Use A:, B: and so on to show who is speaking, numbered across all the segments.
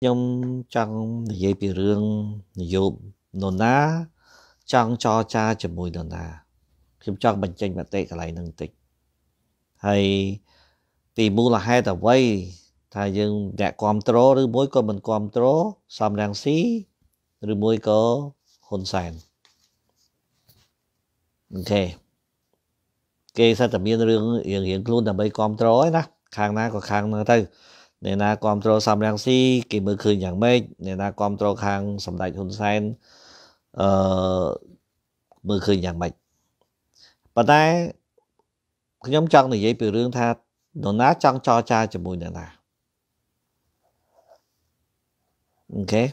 A: ខ្ញុំចង់និយាយពីរឿងនយោបាយនរណាចង់ចរចាជាមួយនរណាខ្ញុំចង់បញ្ចេញមតិកន្លែងនឹងបន្តិចហើយពីមូលហេតុអ្វីថាយើងអ្នកគ្រប់គ្រងឬមួយក៏មិនគ្រប់គ្រងសំរងស៊ីឬមួយក៏ហ៊ុនសែនអូខេគេសិតតែមានរឿងរៀងៗខ្លួនដើម្បីគ្រប់គ្រងឯណាខាងណាក៏ខាងនោះទៅអ្នកណាគ្រប់គ្រងសំរងស៊ីគេមើលឃើញយ៉ាងម៉េចអ្នកណាគ្រប់គ្រងខាងសម្ដេចហ៊ុនសែនអឺមើលឃើញយ៉ាងម៉េចប៉ុន្តែខ្ញុំចង់និយាយពីរឿងថានរណាចង់ចរចាជាមួយអ្នកណាអូខេ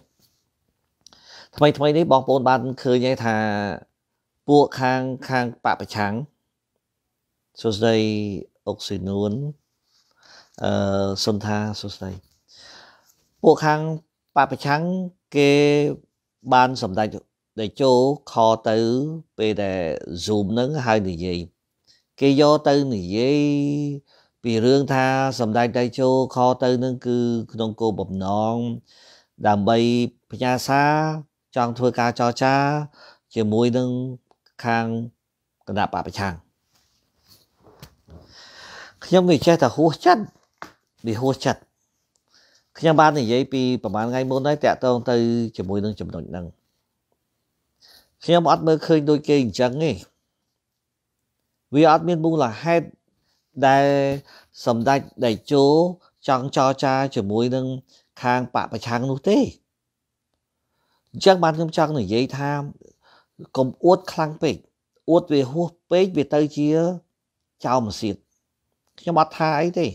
A: ថ្មីថ្មីនេះបងប្អូនបានឃើញហើយថាពួកខាងខាងបពប្រឆាំងសួស្ដីអុកស៊ីនួនអឺសុនថាសុស្ដីពួកខាងបពប្រឆាំងគេបានសម្ដេចដែលចូលខទៅ ពេលដែល Zoom ហ្នឹងហើយនិយាយគេយកទៅនិយាយពីរឿងថាសម្ដេចតេជោខទៅនឹងគឺក្នុងគោលបំណងដើម្បីផ្ញើសារចង់ធ្វើការចរចា ជាមួយនឹងខាងគណៈបពប្រឆាំងខ្ញុំវាចេះតែហួសចិត្តវាហួសចិត្តខ្ញុំបាននិយាយពីប្រហែលថ្ងៃមុនដែរតាក់ទងទៅជាមួយនឹងចំណុចហ្នឹងខ្ញុំអត់មើលឃើញដូចគេអញ្ចឹងទេវាអត់មានមូលហេតុដែលសម្ដេចដេជោចង់ចរចាជាមួយនឹងខាងបកប្រឆាំងនោះទេអញ្ចឹងបានខ្ញុំចង់និយាយថាកុំអួតខ្លាំងពេកអួតវាហួសពេកវាទៅជាចោលមួយទៀតខ្ញុំអត់ថាអីទេ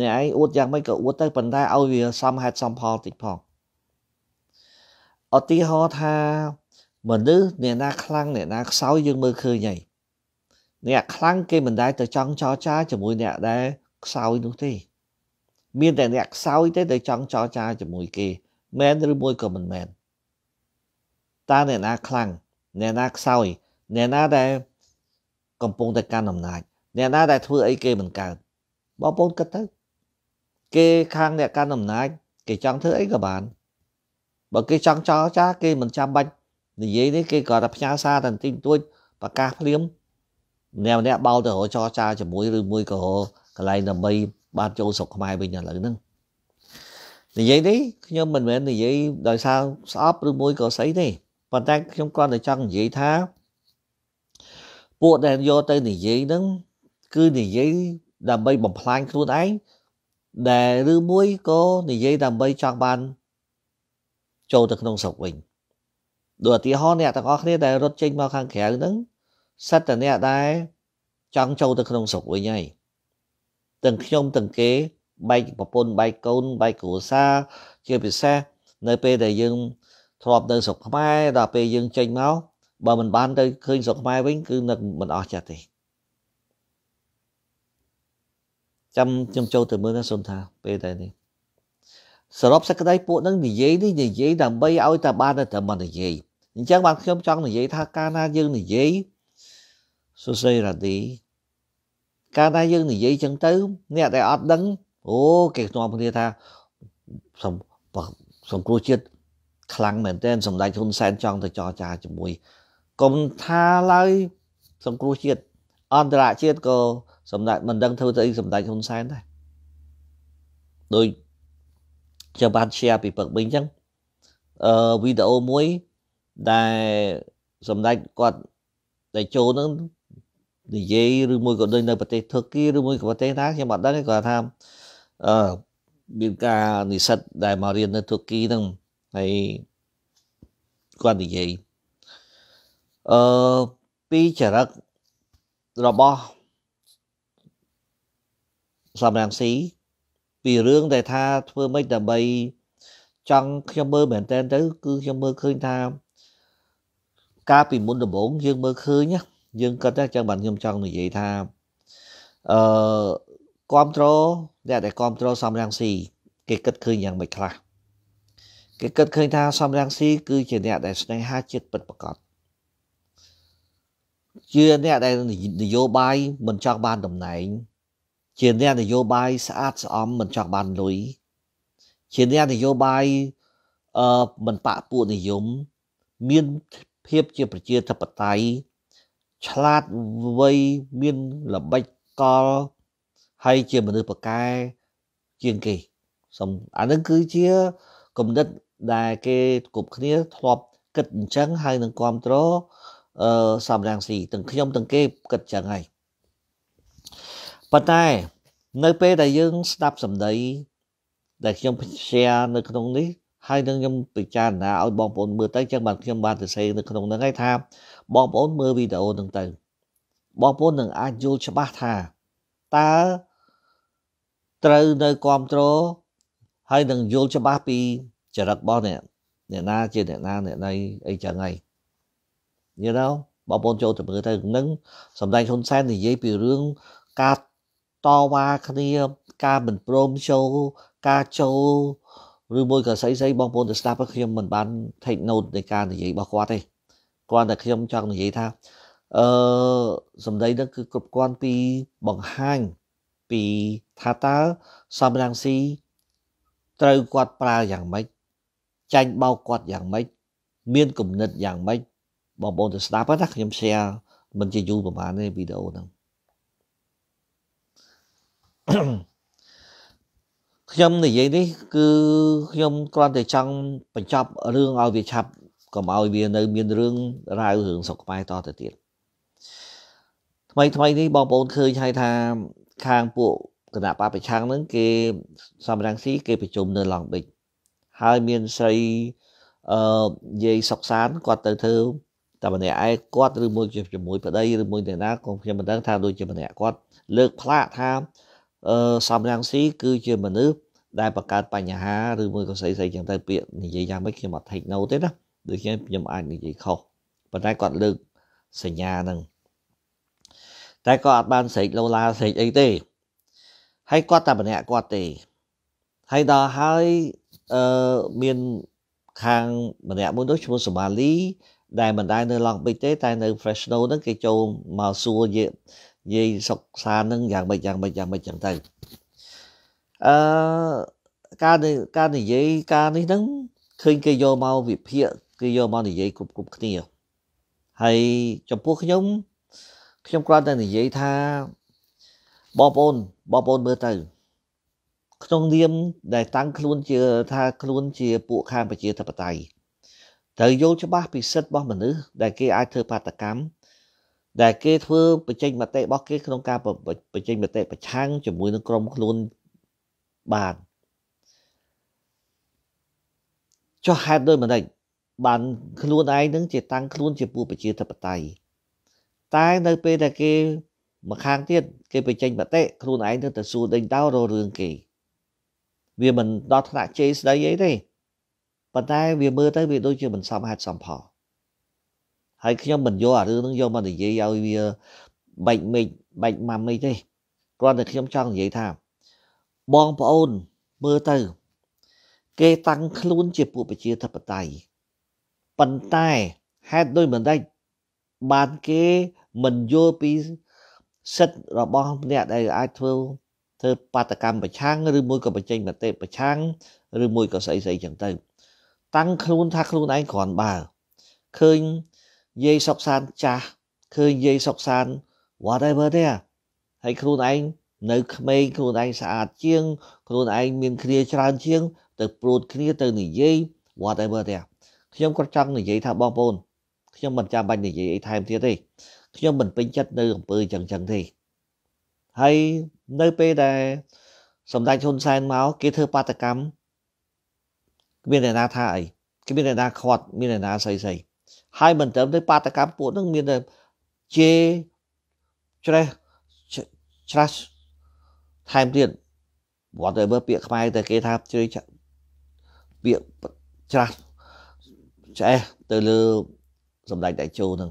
A: អ្នកឯងអួតយ៉ាងម៉េចក៏អួតទៅប៉ុន្តែឲ្យវាសមហេតុសមផលតិចផងឧទាហរណ៍ថាមនុស្សអ្នកណាខ្លាំងអ្នកណាខ្សោយយើងមើលឃើញហើយអ្នកខ្លាំងគេមិនដែលទៅចង់ចរចាជាមួយអ្នកដែលខ្សោយនោះទេមានតែអ្នកខ្សោយទេទៅចង់ចរចាជាមួយគេមែនឬមួយក៏មិនមែនតើអ្នកណាខ្លាំងអ្នកណាខ្សោយ អ្នកណាដែលកំពុងតែកាន់អំណាចអ្នកណាដែលធ្វើអីគេមិនកើតបងប្អូនគិតទៅគេខាងអ្នកកាន់អំណាចគេចង់ធ្វើអីក៏បានបើគេចង់ចោលចាគេមិនចាំបាច់និយាយនេះគេគាត់តែផ្ញើសារតែបន្តិចបន្តួចប្រកាសភ្លាមម្នាក់ម្នាក់បោលទៅរកចរចាជាមួយឬមួយក៏កន្លែងដើម្បីបានចូលស្រុកខ្មែរវិញឥឡូវហ្នឹងនិយាយនេះខ្ញុំមិនមែននិយាយដោយសារស្អប់ឬមួយក៏ស្អីទេប៉ុន្តែខ្ញុំគាត់តែចង់និយាយថាពួកដែលយកទៅនិយាយហ្នឹងគឺនិយាយដើម្បីបំផ្លាញខ្លួនឯងដែលឬមួយក៏និយាយដើម្បីចង់បានចូលទៅក្នុងស្រុកវិញដូចឧទាហរណ៍អ្នកទាំងអស់គ្នាដែលរត់ចេញមកខាងក្រៅហ្នឹងសិតតអ្នកដែលចង់ចូលទៅក្នុងស្រុកវិញហើយទាំងខ្ញុំទាំងគេបែកប្រពន្ធបែកកូនបែកគ្រួសារជាពិសេសនៅពេលដែលយើងធ្លាប់នៅស្រុកខ្មែរដល់ពេលយើងចេញមកបើមិនបានទៅឃើញស្រុកខ្មែរវិញគឺនឹងមិនអស់ចិត្តទេចាំខ្ញុំចូលទៅមើលណាសូមថាពេលតែនេះសរុបសេចក្តីពួកនឹងនិយាយនេះនិយាយដើម្បីឲ្យតែបានតែមិននិយាយអញ្ចឹងបានខ្ញុំចង់និយាយថាកាលណាយើងនិយាយសុសេរ៉ាឌីកាលណាយើងនិយាយចឹងទៅ អ្នកដែលអត់ដឹងអូគេនាំគ្នាថាសំសំគ្រូជាតិខ្លាំងមែនទែនសម្ដេចហ៊ុនសែនចង់ទៅចរចាជាមួយកុំថាឡើយសំគ្រូជាតិអន្តរជាតិក៏សម្ដេចមិនដឹងធ្វើទៅអីសម្ដេចហ៊ុនសែនដែរដោយខ្ញុំបាន share ពីពឹកមិញអញ្ចឹងអឺវីដេអូមួយដែលសម្ដេចគាត់ដែលចូលហ្នឹងនិយាយឬមួយក៏ដូចនៅប្រទេសថឺគីឬមួយក៏ប្រទេសណាខ្ញុំអត់ដឹងគាត់ថាអឺមានការនិស្សិតដែលមករៀននៅថឺគីហ្នឹងហើយគាត់និយាយអឺពីចរិតរបស់សំរងស៊ីពីរឿងដែលថាធ្វើម៉េចដើម្បីចង់ខ្ញុំមើលមែនតើទៅគឺខ្ញុំមើលឃើញថាកាលពីមុនដំបូងយើងមើលឃើញយើងគិតតែចឹងបានខ្ញុំចង់និយាយថាអឺគ្រប់គ្រងអ្នកដែលគ្រប់គ្រងសំរងស៊ីគេគិតឃើញយ៉ាងមិនខ្លះគេគិតឃើញថាសំរងស៊ីគឺជាអ្នកដែលស្នេហាជាតិពិតប្រាកដជាអ្នកដែលនយោបាយមិនចង់បានតំណែងជាអ្នកនយោបាយស្អាតស្អំមិនចង់បានលុយជាអ្នកនយោបាយអឺមិនបាក់ពួកនិយមមានភាពជាប្រជាធិបតេយ្យឆ្លាតវៃមានល្បិចកលហើយជាមនុស្សប្រកែជាងគេសំអានឹងគឺជាគំនិតដែលគេគ្រប់គ្នាធ្លាប់គិតអញ្ចឹងហើយនឹងគ្រប់គ្រងអឺសំរងស៊ីទាំងខ្ញុំទាំងគេគិតអញ្ចឹងហើយប៉ុន្តែនៅពេលដែលយើងស្ដាប់សម្ដីដែលខ្ញុំ share នៅក្នុងនេះហើយនឹងខ្ញុំពិចារណាឲ្យបងប្អូនមើលទៅចឹងបានខ្ញុំបានទៅសេនៅក្នុងហ្នឹងហើយថាបងប្អូនមើលវីដេអូហ្នឹងទៅបងប្អូននឹងអាចយល់ច្បាស់ថាតើត្រូវនៅគ្រប់គ្រងហើយនឹងយល់ច្បាស់ពីចរិតរបស់អ្នកអ្នកណាជាអ្នកណាអ្នកណីអីចឹងហើយ you know បងប្អូនចូលទៅមើលទៅនឹងសម្ដែងហ៊ុនសែននិយាយពីរឿងការតវ៉ាគ្នាការមិនព្រមចូលការចូលឬមួយក៏ស្អីស្អីបងប្អូនទៅស្ដាប់ខ្ញុំមិនបាន take note នៃការនិយាយរបស់គាត់ទេគាត់តែខ្ញុំចង់និយាយថាអឺសម្ដីនឹងគឺគ្រប់គ្រាន់ពីបង្ហាញពីថាតើសំរងស៊ីត្រូវគាត់ប្រើយ៉ាងម៉េចចាញ់បោកគាត់យ៉ាងម៉េចមានគំនិតយ៉ាងម៉េចបងប្អូនទៅស្ដាប់ណាខ្ញុំ share មិនជាយូរប្រហែលទេវីដេអូហ្នឹងខ្ញុំនិយាយនេះ គឺខ្ញុំគ្រាន់តែចង់បញ្ចប់រឿងឲ្យវាឆាប់កុំឲ្យវានៅ មានរឿងរាវរឿងស្រុកខ្មែរតទៅទៀតថ្មីថ្មីនេះបងប្អូនឃើញហើយថាខាងពួកគណៈបកប្រឆាំងហ្នឹងគេសំរងស៊ីគេប្រជុំនៅឡងបិចហើយមានស្រីអឺយាយសុកសានគាត់ទៅធ្វើតែម្នាក់ឯងគាត់ឬមួយជាមួយប្តីឬមួយអ្នកណាក៏ខ្ញុំមិនដឹងថាដូចជាម្នាក់គាត់លើកផ្លាកថាអឺសំរងស៊ីគឺជាមនុស្សដែលបង្កើតបញ្ហាឬមួយក៏ស្អីស្អីចឹងទៅពាក្យនិយាយយ៉ាងម៉េចខ្ញុំអត់ take note ទេណាដូចខ្ញុំខ្ញុំអាចនិយាយខុសប៉ុន្តែគាត់លើកសញ្ញាហ្នឹងតែគាត់អត់បានស្រេកលោឡាស្រេកអីទេហើយគាត់តែម្នាក់គាត់ទេហើយដល់ហើយអឺមានខាងម្នាក់មួយនោះឈ្មោះសូម៉ាលីដែលមិនដែលនៅឡង់ប៊ិចទេ តែនៅ Fresno ហ្នឹងគេចូលមកសួរយាយាយសុកសានឹងយ៉ាងម៉េចយ៉ាងម៉េចយ៉ាងម៉េចចឹងទៅអឺការការនិយាយការនេះហ្នឹងឃើញគេយកមកវិភាគគេយកមកនិយាយគ្រប់គ្រប់គ្នាហើយចំពោះខ្ញុំខ្ញុំគ្រាន់តែនិយាយថាបងប្អូនបងប្អូនមើលទៅ ក្នុងនាម ដែល តាំងខ្លួនជា ថាខ្លួនជា ពួកខាងប្រជាធិបតេយ្យត្រូវយល់ច្បាស់ពីសិទ្ធិរបស់មនុស្សដែលគេអាចធ្វើបាតកម្មដែលគេធ្វើបញ្ចេញមតិរបស់គេក្នុងការបញ្ចេញមតិប្រឆាំងជាមួយនឹងក្រុមខ្លួនបានចុះហេតុដូចមិនដេចបានខ្លួនឯងនឹងជាតាំងខ្លួន ជាពួកប្រជាធិបតេយ្យតែនៅពេលដែលគេមកខាងទៀតគេបញ្ចេញមតិខ្លួនឯងទៅទៅសួរដេញដោររឿងគេ វាមិនដល់ថ្នាក់ជេរស្ដីអីទេប៉ុន្តែវាមើលទៅវាដូចជាមិនសមហេតុសមផលហើយខ្ញុំមិនយកអារឿងហ្នឹងយកមកនិយាយឲ្យវាបែកមេឃបែកម៉ាំមេឃទេគ្រាន់តែខ្ញុំចង់និយាយថាបងប្អូនមើលទៅគេតាំងខ្លួនជាពួកប្រជាធិបតេយ្យប៉ុន្តែហេតុដូចមិនដេចបានគេមិនយល់ពីសិទ្ធិរបស់អ្នកដែលអាចធ្វើធ្វើបាតកម្មប្រឆាំងឬមួយក៏បញ្ចេញមតិប្រឆាំងឬមួយក៏ស្អីស្អីចឹងទៅ តាំងខ្លួនថាខ្លួនឯងគ្រាន់បើឃើញយាយសុកសានចាស់ឃើញយាយសុកសាន whatever ទេហើយខ្លួនឯងនៅក្មេងខ្លួនឯងស្អាតជាងខ្លួនឯងមានគ្រាច្រើនជាង ទៅប្រូតគ្នាទៅ និយាយ whatever ទេខ្ញុំក៏ចង់និយាយថាបងប្អូនខ្ញុំមិនចាំបាច់និយាយអីថែមទៀតទេខ្ញុំមិនពេញចិត្តនៅអំពើចឹងចឹងទេហើយនៅពេលដែលសម្ដេចហ៊ុនសែនមកគេធ្វើបាតកម្មគ្មានអ្នកណាថាអីគ្មានអ្នកណាខាត់មានអ្នកណាស្អីស្អីហើយមិនត្រឹមទេបាតកម្មពួកនឹងមានតែជេច្រេះច្រាស់ថែមទៀត whatever ពាក្យខ្មែរតែគេថាជឿពាក្យច្រាស់ឆ្អេះទៅលើសម្ដេចតេជោនឹង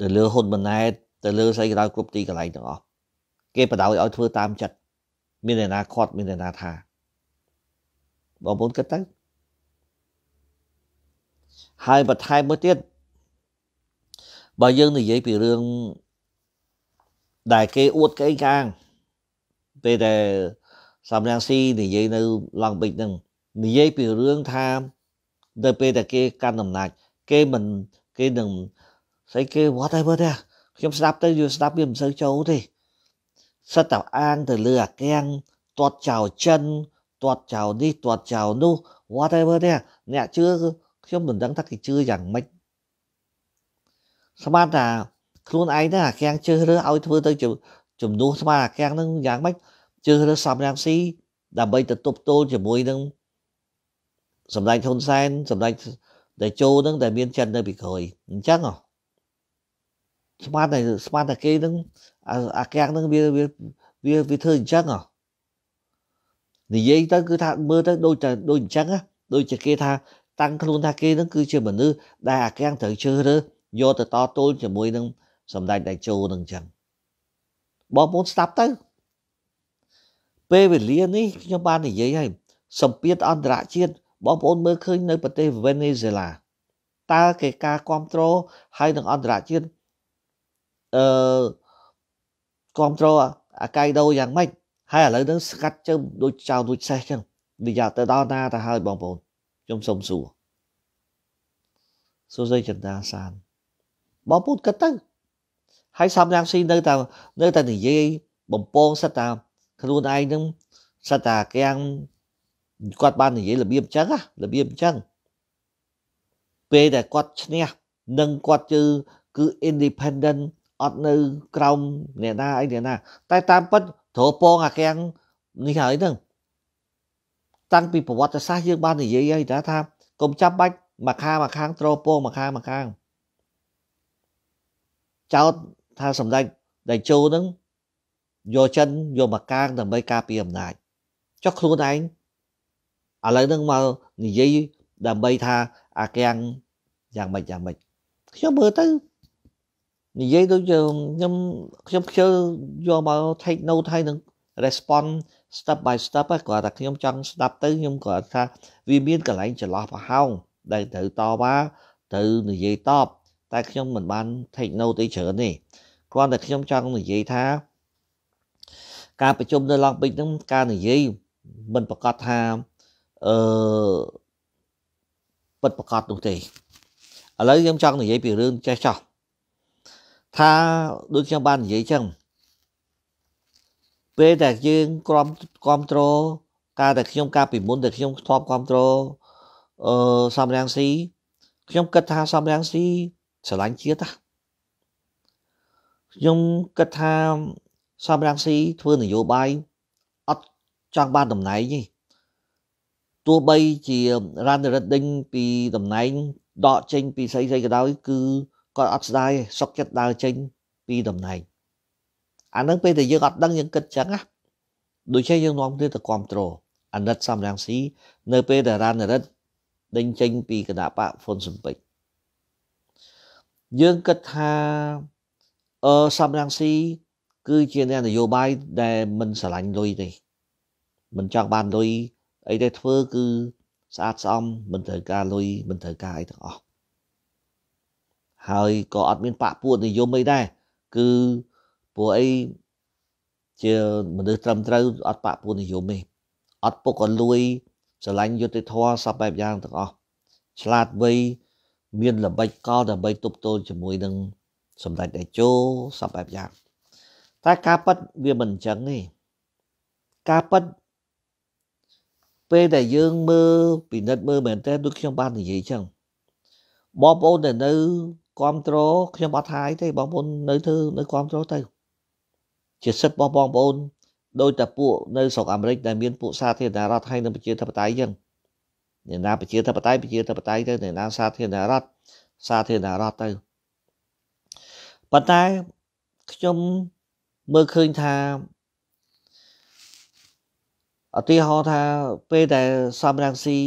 A: ទៅលើហ៊ុនម៉ាណែតទៅលើស្អីក៏ដោយគ្រប់ទីកន្លែងទាំងអស់គេបដោយឲ្យធ្វើតាមចិត្តមានអនាគតមានអនាថាបងប្អូនគិតទៅហើយបន្ថែមមួយទៀតបើយើងនិយាយពីរឿងដែលគេអួតគេកាងពេលដែលសំរងស៊ីនិយាយនៅឡង់បិចហ្នឹងនិយាយពីរឿងថានៅពេលដែលគេកាន់អំណាចគេមិនគេនឹងស្អីគេ whatever ទេខ្ញុំស្ដាប់ទៅយល់ស្ដាប់វាមិនសូវចូលទេសិតតែអានទៅលើអាកាំងទាត់ចោលចិនទាត់ចោលនេះទាត់ចោលនោះ whatever ទេអ្នកជឿគឺខ្ញុំមិនដឹងថាគេជឿយ៉ាងម៉េចស្មានថាខ្លួនឯងណាអាកាំងជើសរើសឲ្យធ្វើទៅជំនួសស្មានអាកាំងនឹងយ៉ាងម៉េចជើសរើសសំរាំងស៊ីដើម្បីទៅទប់ទល់ជាមួយនឹងសម្ដេចហ៊ុនសែនសម្ដេចដែលចូលនឹងដែលមានចិត្តនៅពីក្រោយអញ្ចឹងហ៎ស្មានតែស្មានតែគេនឹងអាកាំងនឹងវាវាវាធ្វើអញ្ចឹងហ៎និយាយទៅគឺថាមើលទៅដូចតែដូចអញ្ចឹងណាដូចជាគេថាតាំងខ្លួនថាគេនឹងគឺជាមនុស្សដែលអាកាំងត្រូវជ្រើសរើសយកទៅតទល់ជាមួយនឹងសម្ដេចតេជោនឹងអញ្ចឹងបងប្អូនស្ដាប់ទៅពេលវេលានេះខ្ញុំបាននិយាយហើយសម្ពាធអន្តរជាតិបងប្អូនមើលឃើញនៅប្រទេសវេណេស៊ុយឡាតើគេការគ្រប់គ្រងហើយនឹងអន្តរជាតិអឺគ្រប់គ្រងអាកៃដូយ៉ាងម៉េចហើយឥឡូវនឹងស្កាត់ជើងដូចចៅដូចសេះចឹងនិយាយទៅដល់ណាទៅហើយបងប្អូនខ្ញុំសូមសួរសួរស្រីចន្ទាសានបងពូតគិតទៅហើយសំឡាំងស៊ីនៅតែនៅតែនិយាយបំពងសិតតាខ្លួនឯងនឹងសិតតាកាំងគាត់បាននិយាយរបៀបអញ្ចឹងរបៀបអញ្ចឹងពេលដែលគាត់ឈ្នះនឹងគាត់គឺគឺ independent អត់នៅក្រោមអ្នកណាអីអ្នកណាតែតាមពិតត្រូវពងអាកាំងនេះហើយហ្នឹងតាំងពីប្រវត្តិសាស្ត្រយើងបាននិយាយហើយថាកុំចាប់បាច់មកខាមកខាងត្រពងមកខាមកខាងចោតថាសម្ដេចដៃជោនឹងយកចិនយកមកកាងដើម្បីការពារអំណាចចុះខ្លួនឯងឥឡូវនឹងមកនិយាយដើម្បីថាអាកាំងយ៉ាងម៉េចយ៉ាងម៉េចខ្ញុំមើលទៅនិយាយដូចខ្ញុំខ្ញុំខ្ជិលយកមក take note ហើយនឹង respond step by step គាត់ថាខ្ញុំចង់ស្ដាប់ទៅខ្ញុំគាត់ថាវាមានកន្លែងចន្លោះប្រហោងដែលត្រូវតវ៉ាត្រូវនិយាយតបតែខ្ញុំមិនបាន take note ទេច្រើនទេគ្រាន់តែខ្ញុំចង់និយាយថាការប្រជុំនៅឡង់ពេជ្រហ្នឹងការនិយាយមិនប្រកាសថាអឺពិតប្រកាសនោះទេឥឡូវខ្ញុំចង់និយាយពីរឿងចេះចោះថាដូចខ្ញុំបាននិយាយចឹងពេលដែលយើងក្រំគ្រប់ត្រូលកាលតែខ្ញុំកាលពីមុនដែលខ្ញុំធ្លាប់គ្រប់ត្រូលអឺសំរាំងស៊ីខ្ញុំគិតថាសំរាំងស៊ីស្រឡាញ់ជាតិហ่ะខ្ញុំគិតថាសំរាំងស៊ីធ្វើនយោបាយអត់ចង់បានតំណែងទេទោះបីជារ៉ានរិទ្ធដេញពីតំណែងដកចេញពីស្អីស្អីក៏ដោយគឺគាត់អត់ស្ដាយសុកចិត្តដើរចេញ ពីតំណែងអានឹងពេលដែលយើងអត់ដឹងយើងគិតចឹងណាដូច្នេះយើងនាំគ្នាទៅគ្រប់គ្រងអាណិតសំរងស៊ីនៅ ពេលដែលរ៉ានរិទ្ធដេញចេញពីគណៈបកហ្វុនសំពេចយើងគិតថាអឺសំរងស៊ីគឺជាអ្នកនយោបាយដែលមិនស្រឡាញ់លុយទេ មិនចង់បានលុយអីទេធ្វើគឺស្អាតស្អំមិនត្រូវការលុយមិនត្រូវការអីទាំងអស់ហើយក៏អត់មានបាក់ពួតនិយមអីដែរគឺពួកអីជាមនុស្សត្រឹមត្រូវអត់បពុនិយមទេអត់ពុកក៏លួយស្រឡាញ់យុត្តិធម៌សពបែបយ៉ាងទាំងអស់ឆ្លាតវៃមានល្បិចកលដើម្បី ទប់ទល់ជាមួយនឹងសម្ដេចតេជោសពបែបយ៉ាងតែការប៉ັດវាមិនអញ្ចឹងទេការប៉ັດពេលដែលយើងមើលពិនិត្យមើលមែនតើដូចខ្ញុំបាននិយាយអញ្ចឹងបងប្អូនដែលនៅគ្រប់គ្រងខ្ញុំអត់ថាអីទេបងប្អូននៅធ្វើនៅគ្រប់គ្រងទៅជាសិទ្ធិរបស់បងប្អូនដោយតែពួកនៅស្រុកអាមេរិកដែលមានពួកសាធារណរដ្ឋហើយនិងប្រជាធិបតេយ្យយើងអ្នកណាប្រជាធិបតេយ្យប្រជាធិបតេយ្យទៅអ្នកណាសាធារណរដ្ឋសាធារណរដ្ឋទៅប៉ុន្តែខ្ញុំមើលឃើញថាអតិហោថាពេលដែលសំរងស៊ី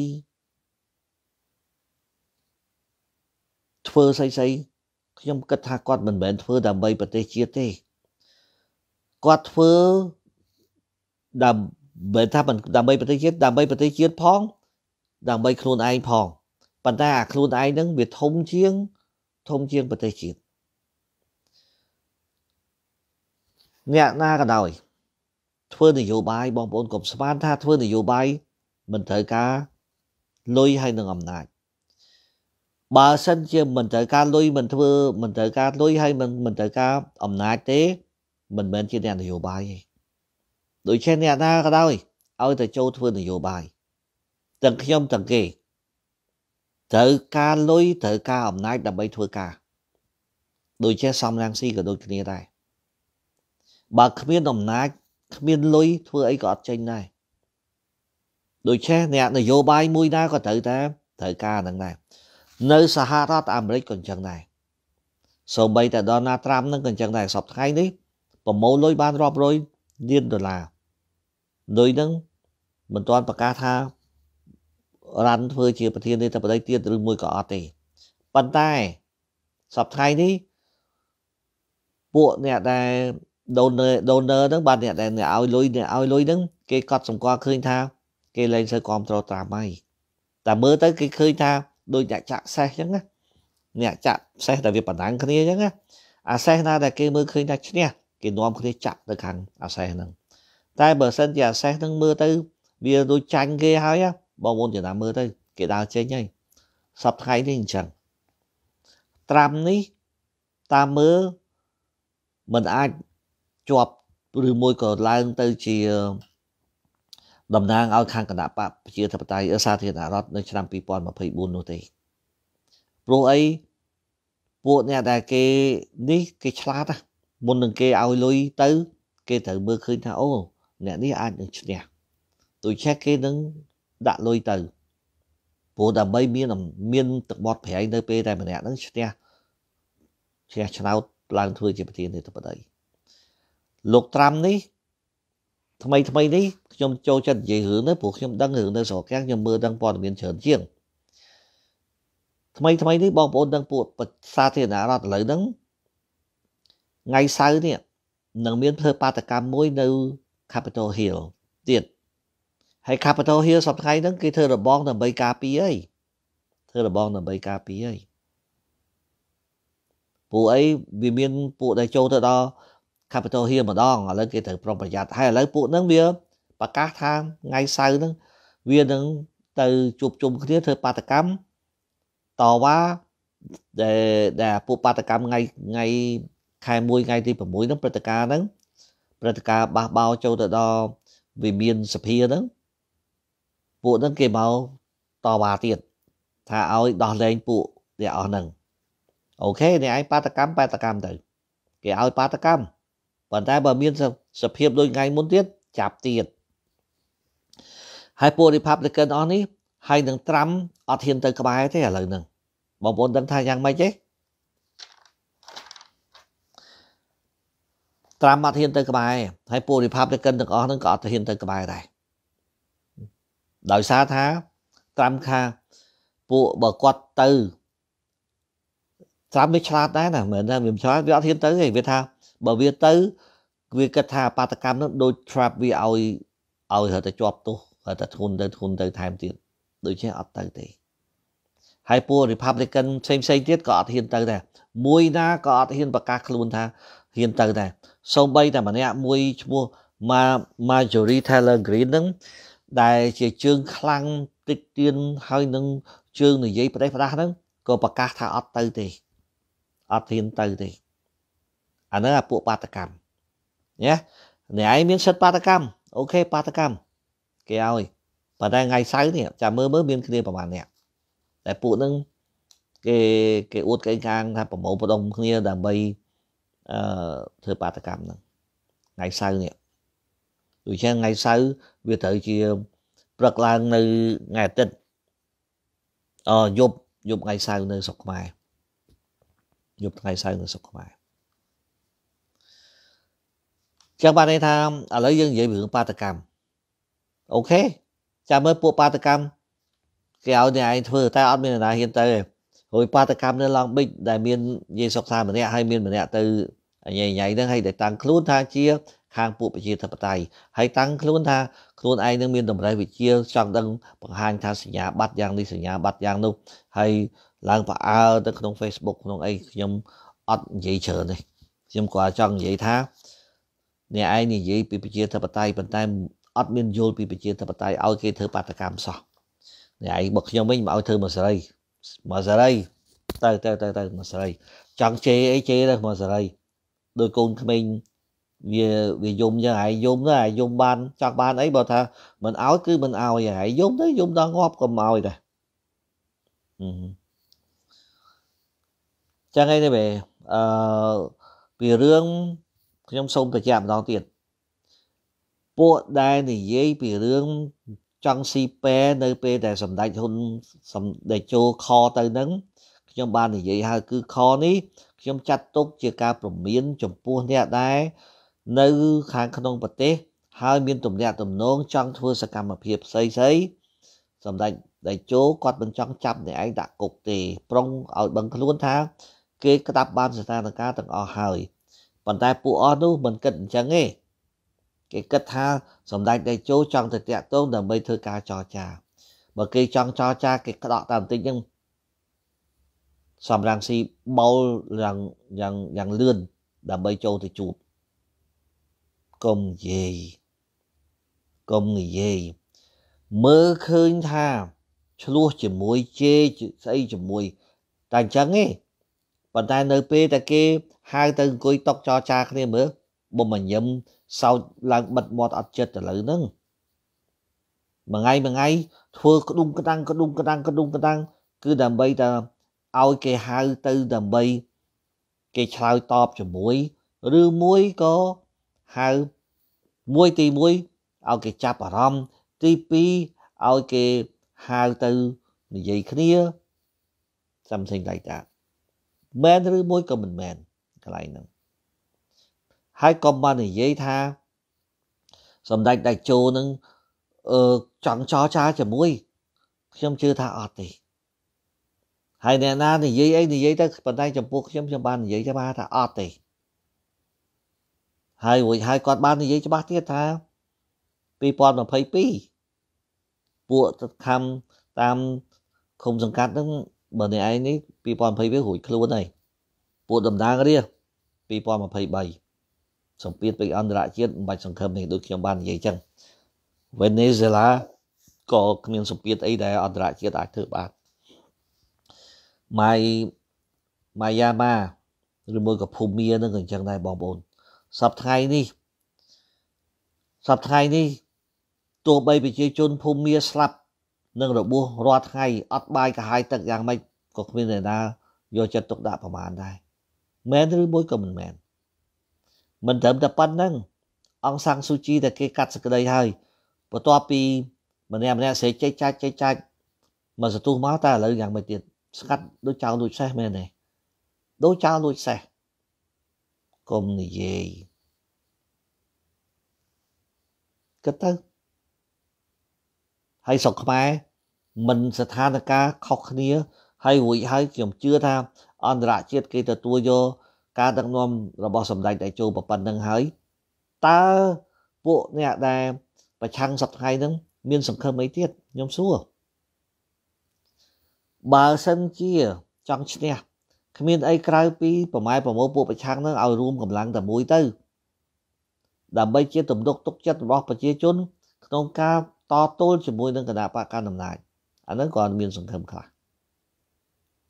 A: ធ្វើស្អីស្អីខ្ញុំគិតថាគាត់មិនមែនធ្វើដើម្បីប្រទេសជាតិទេគាត់ធ្វើដើម្បីថាដើម្បីប្រទេសជាតិដើម្បីប្រទេសជាតិផងដើម្បីខ្លួនឯងផងប៉ុន្តែអាខ្លួនឯងហ្នឹងវាធំជាងធំជាងប្រទេសជាតិអ្នកណាក៏ដោយធ្វើនយោបាយបងប្អូនកុំស្មានថាធ្វើនយោបាយមិនត្រូវការលុយហើយនឹងអំណាចបើសិនជាមិនត្រូវការលុយមិនធ្វើមិនត្រូវការលុយហើយមិនមិនត្រូវការអំណាចទេមិនមែនជាអ្នកនយោបាយទេដូច្នេះអ្នកណាក៏ដោយឲ្យតែចូលធ្វើនយោបាយទាំងខ្ញុំទាំងគេត្រូវការលុយត្រូវការអំណាចដើម្បី ធ្វើការដូចជាសំរងស៊ីក៏ដូចគ្នាដែរបើគ្មានអំណាចគ្មានលុយធ្វើអីក៏អត់ចេញដែរដូច្នេះអ្នកនយោបាយមួយណាក៏ត្រូវតែត្រូវការហ្នឹងដែរនៅ សហរដ្ឋអាមេរិកក៏អញ្ចឹងដែរសូម្បីតែ Donald Trump ហ្នឹងក៏អញ្ចឹងដែរសពថ្ងៃនេះប្រមូលលុយបានរាប់រយលានដុល្លារលុយហ្នឹងមិនទាន់ប្រកាសថារ៉ាន់ធ្វើជាប្រធាននាយកបដីទៀតឬមួយក៏អត់ទេប៉ុន្តែសប្តាហ៍នេះពួកអ្នកដែល donor donor ហ្នឹងបាទអ្នកដែលអ្នកឲ្យលុយអ្នកឲ្យលុយហ្នឹងគេកត់សម្គាល់ឃើញថាគេលែងធ្វើគ្រប់គ្រងត្រាំហើយតែមើលទៅគេឃើញថាដូចអ្នកចាក់សេះអញ្ចឹងណាអ្នកចាក់សេះតែវាបណ្ដាំងគ្នាអញ្ចឹងណាអាសេះណាដែលគេមើលឃើញថាឈ្នះគេនាំគ្នាចាក់ទៅខាងអាសេះហ្នឹងតែបើសិនជាអាសេះហ្នឹងមើលទៅវាដូចចាញ់គេហើយបងប្អូនចំណាមើលទៅគេដើរចេញហើយសពថ្ងៃនេះអញ្ចឹងត្រាំនេះតាមមើលมันអាចជាប់ឬមួយក៏ឡើងទៅជាតំណាងឲ្យខាងគណៈបកប្រជាធិបតេយ្យសាធារណរដ្ឋនៅឆ្នាំ2024នោះទេព្រោះអីពួកអ្នកដែលគេនេះគេឆ្លាតណាមុននឹងគេឲ្យលុយទៅ គេត្រូវមើលឃើញថាអូអ្នកនេះអាចនឹងឈ្នះទូចេះគេនឹងដាក់លុយទៅព្រោះដើម្បីមានមានទឹកបត់ប្រែងនៅពេលតែម្នាក់នឹងឈ្នះឈ្នះឆ្នោតឡើងធ្វើជាប្រធានាធិបតីលោកត្រាំនេះថ្មីថ្មីនេះខ្ញុំចូលចិត្តនិយាយរឿងនេះព្រោះខ្ញុំដឹងរឿងនៅស្រុកខាងខ្ញុំមើលដឹងព័ត៌មានច្រើនជាងថ្មីថ្មីនេះបងប្អូនដឹងពួកសាធារណរដ្ឋឥឡូវហ្នឹងថ្ងៃសៅរ៍នេះនឹងមានធ្វើបាតកម្មមួយនៅ Capitol Hill ទៀតហើយ Capitol Hill សប្តាហ៍ហ្នឹងគេធ្វើរបងដើម្បីការពារអីធ្វើរបងដើម្បីការពារអីពួកអីវាមាន ពួកដែលចូលទៅដល់ Capitol Hill ម្ដងឥឡូវគេត្រូវប្រុងប្រយ័ត្នហើយឥឡូវពួកហ្នឹងវាប្រកាសថាថ្ងៃសៅរ៍ហ្នឹងវានឹងទៅជួបជុំគ្នាធ្វើបាតកម្មតវ៉ាដែលពួកបាតកម្មថ្ងៃថ្ងៃខែ1ថ្ងៃទី6ហ្នឹងព្រឹត្តិការណ៍ហ្នឹងព្រឹត្តិការណ៍បះបោចូលទៅដល់វិមានសភាហ្នឹងពួកហ្នឹងគេមកតវ៉ាទៀតថាឲ្យដោះលែងពួកអ្នកអស់ហ្នឹងអូខេអ្នកឯងបាតកម្មបាតកម្មទៅគេឲ្យបាតកម្មប៉ុន្តែបើមានសភាពដូចថ្ងៃមុនទៀតចាប់ទៀតហើយពួក Republican អស់នេះហើយនឹងត្រាំអត់ហ៊ានទៅក្បែរទេឥឡូវហ្នឹងបងប្អូនដឹងថាយ៉ាងម៉េចទេត្រាំអត់ហ៊ានទៅក្បែរហើយពួក Republican ទាំងអស់ហ្នឹងក៏អត់ហ៊ានទៅក្បែរដែរដោយសារថាត្រាំខាពួកបើគាត់ទៅត្រាំវាឆ្លាតដែរណាមិនថាវាឆ្លាតវាអត់ហ៊ានទៅទេវាថាបើវាទៅវាគិតថាបាតកម្មនឹងដូច trap វាឲ្យឲ្យរត់ទៅជាប់ទោសរត់ទៅធុនទៅធុនទៅថែមទៀតដូច្នេះអត់ទៅទេហើយពួក Republican ផ្សេងផ្សេងទៀតក៏អត់ហ៊ានទៅ ដែរមួយណាក៏អត់ហ៊ានប្រកាសខ្លួនថាហ៊ានទៅដែរសូម្បីតែម្នាក់មួយឈ្មោះ Marjorie Taylor Greene នឹងដែលជាជើងខ្លាំងតិចទៀនហើយនឹងជើងនិយាយប្រទេសផ្ដាស់ហ្នឹងក៏ប្រកាសថាអត់ទៅទេអត់ហ៊ានទៅទេអាហ្នឹងអាពួកបាតកម្មណាអ្នកឯងមានសិទ្ធិបាតកម្មអូខេបាតកម្មគេឲ្យប៉ុន្តែថ្ងៃសៅរ៍នេះចាំមើលមើលមានគ្នាប្រហែលអ្នកតែពួកហ្នឹងគេគេអួតកេងកាងថាប្រមូលផ្ដុំគ្នាដើម្បីអឺធ្វើបាតកម្មហ្នឹងថ្ងៃសៅរ៍នេះដូច្នេះថ្ងៃសៅរ៍វាត្រូវជាព្រឹកឡើងនៅថ្ងៃអាទិត្យអយប់យប់ថ្ងៃសៅរ៍នៅស្រុកខ្មែរយប់ថ្ងៃសៅរ៍នៅស្រុកខ្មែរចឹងបានន័យថាឥឡូវយើងនិយាយរឿងបាតកម្មអូខេចាំមើលពួកបាតកម្មគេឲ្យតែឯងធ្វើតែអត់មាននរណាហ៊ានទៅទេរួយបាតកម្មនៅឡងប៊ិចដែលមាននិយាយសុកសាម្នាក់ហើយមានម្នាក់ទៅញ៉ៃញ៉ៃហ្នឹងឲ្យតែតាំងខ្លួនថាជា ខាងពួកប្រជាធិបតេយ្យហើយតាំងខ្លួនថាខ្លួនឯងនឹងមានតម្រូវវិជាចង់ដឹងបង្ហាញថាសញ្ញាបត្រយ៉ាងនេះសញ្ញាបត្រយ៉ាងនោះហើយឡើងផ្អើលទៅក្នុង Facebook ក្នុងអីខ្ញុំអត់និយាយច្រើនទេខ្ញុំក៏ចង់និយាយថាអ្នកឯងនិយាយពីប្រជាធិបតេយ្យប៉ុន្តែអត់មានយល់ពីប្រជាធិបតេយ្យឲ្យគេធ្វើបាតកម្មសោះអ្នកឯងបើខ្ញុំវិញមកឲ្យធ្វើមកសេរីមកសេរីទៅទៅទៅទៅមកសេរីចង់ជេរអីជេរទៅមកសេរីដោយកូនក្មេងវាវាយំចឹងហើយយំទៅហើយយំបានចង់បានអីបើថាមិនឲ្យគឺមិនឲ្យហើយយំទៅយំដល់ងាប់ក៏មិនឲ្យដែរចឹងហើយទេបែអឺពីរឿងខ្ញុំសូមបញ្ជាក់ម្ដងទៀតពួកដែលនិយាយពីរឿងចង់ស៊ីពែនៅពេលដែលសម្ដេចហ៊ុនសម្ដេចចូលខទៅនឹងខ្ញុំបាននិយាយហើយគឺខនេះខ្ញុំចាត់ទុកជាការព្រមានចំពោះអ្នកដែរនៅខាងក្នុងប្រទេស ហើយមានទំនាក់ទំនងចង់ធ្វើសកម្មភាពផ្សេងផ្សេងសម្ដេចដៃជោគាត់មិនចង់ចាប់អ្នកឯងដាក់គុកទេប្រុងឲ្យបឹងខ្លួនថា គេក្តាប់បានស្ថានភាពទាំងអស់ហើយប៉ុន្តែពួកអស់នោះមិនគិតអញ្ចឹងទេគេគិតថាសម្ដេចដេជោចង់ទៅតាក់ទងដើម្បីធ្វើការចរចាបើគេចង់ចរចាគេក្តោកតាមបន្តិចហ្នឹងសំរងស៊ីបោលយ៉ាងយ៉ាងយ៉ាងលឿនដើម្បីចូលទៅជួបកុំនិយាយកុំនិយាយមើលឃើញថាឆ្លោះជាមួយជេរស្អីជាមួយតែអញ្ចឹងទេប៉ុន្តែនៅពេលតែគេហៅទៅអង្គុយតុកចរចាគ្នាមើលបុំញឹមសោតឡើងបិទមាត់អត់ចិត្តទៅលើហ្នឹងមួយថ្ងៃមួយថ្ងៃធ្វើក្ដុំក្ដាំងក្ដុំក្ដាំងក្ដុំក្ដាំងគឺដើម្បីតែឲ្យគេហៅទៅដើម្បីគេឆ្លើយតបជាមួយឬមួយក៏ហៅមួយទី1ឲ្យគេចាប់អារម្មណ៍ទី2ឲ្យគេហៅទៅនិយាយគ្នា something like that មែនឬមួយក៏មិនមែនកន្លែងហ្នឹងហើយក៏បាននិយាយថាសម្ដេចតេជោនឹងអឺចង់ចរចាជាមួយខ្ញុំជឿថាអត់ទេហើយអ្នកណានិយាយអីនិយាយទៅប៉ុន្តែចំពោះខ្ញុំខ្ញុំបាននិយាយច្បាស់ថាអត់ទេហើយរួចហើយគាត់បាននិយាយច្បាស់ទៀតថា2022ពួកខំតាមឃុំសង្កាត់ហ្នឹងបើអ្នកឯងនេះ2022រួចខ្លួនហើយពួកដំណាងរាជ2023សម្ពាធពេកអន្តរជាតិមិនបាច់សង្ឃឹមនេះដូចខ្ញុំបាននិយាយចឹងវេនេស៊ុយឡាក៏គ្មានសម្ពាធអីដែលអន្តរជាតិអាចធ្វើបានម៉ៃម៉ាយ៉ាម៉ាឬមួយក៏ភូមានឹងក៏អញ្ចឹងដែរបងប្អូនសប្តាហ៍នេះសប្តាហ៍នេះទោះបីប្រជាជន ភូមាស្លាប់នឹងរបួស រាល់ថ្ងៃអត់បាយកាហាយទឹកយ៉ាងម៉េចក៏គ្មានអ្នកណាយកចិត្តទុកដាក់ប្រមាណដែរមែនឬមួយក៏មិនមែនមិនត្រឹមតែប៉ុណ្្នឹងអង្គសាំងស៊ូជីតែគេកាត់សក្តីហើយបន្ទាប់ពីម្នាក់ម្នាក់សេចចេចចាច់ចេចចាច់មកសន្ទុះមកតែឥឡូវយ៉ាងម៉េចទៀតស្ងាត់ដូចចៅលួចសេះមែនទេដូចចៅលួចសេះកុំនិយាយគិតទៅហើយស្រុកខ្មែរមិនស្ថានភាពខុសគ្នាហើយរួចហើយខ្ញុំជឿថាអន្តរជាតិគេទទួលយកការដឹកនាំរបស់សម្ដេចតេជោប្រពន្ធនឹងហើយតើពួកអ្នកដែលប្រឆាំងសប្ដថ្ងៃនឹងមានសង្ឃឹមអីទៀតខ្ញុំសួរបើសិនជាចង់ឈ្នះគ្មានអីក្រៅពីប្រម៉ែប្រមូលពួកប្រឆាំងនឹងឲ្យរួមកម្លាំងតែមួយទៅ ដើម្បីជាទំនុកទុកចិត្តរបស់ប្រជាជន ក្នុងការតទល់ជាមួយនឹងគណៈបកកណ្ដាលអំណាចអានឹងក៏មានសង្ឃឹមខ្លះ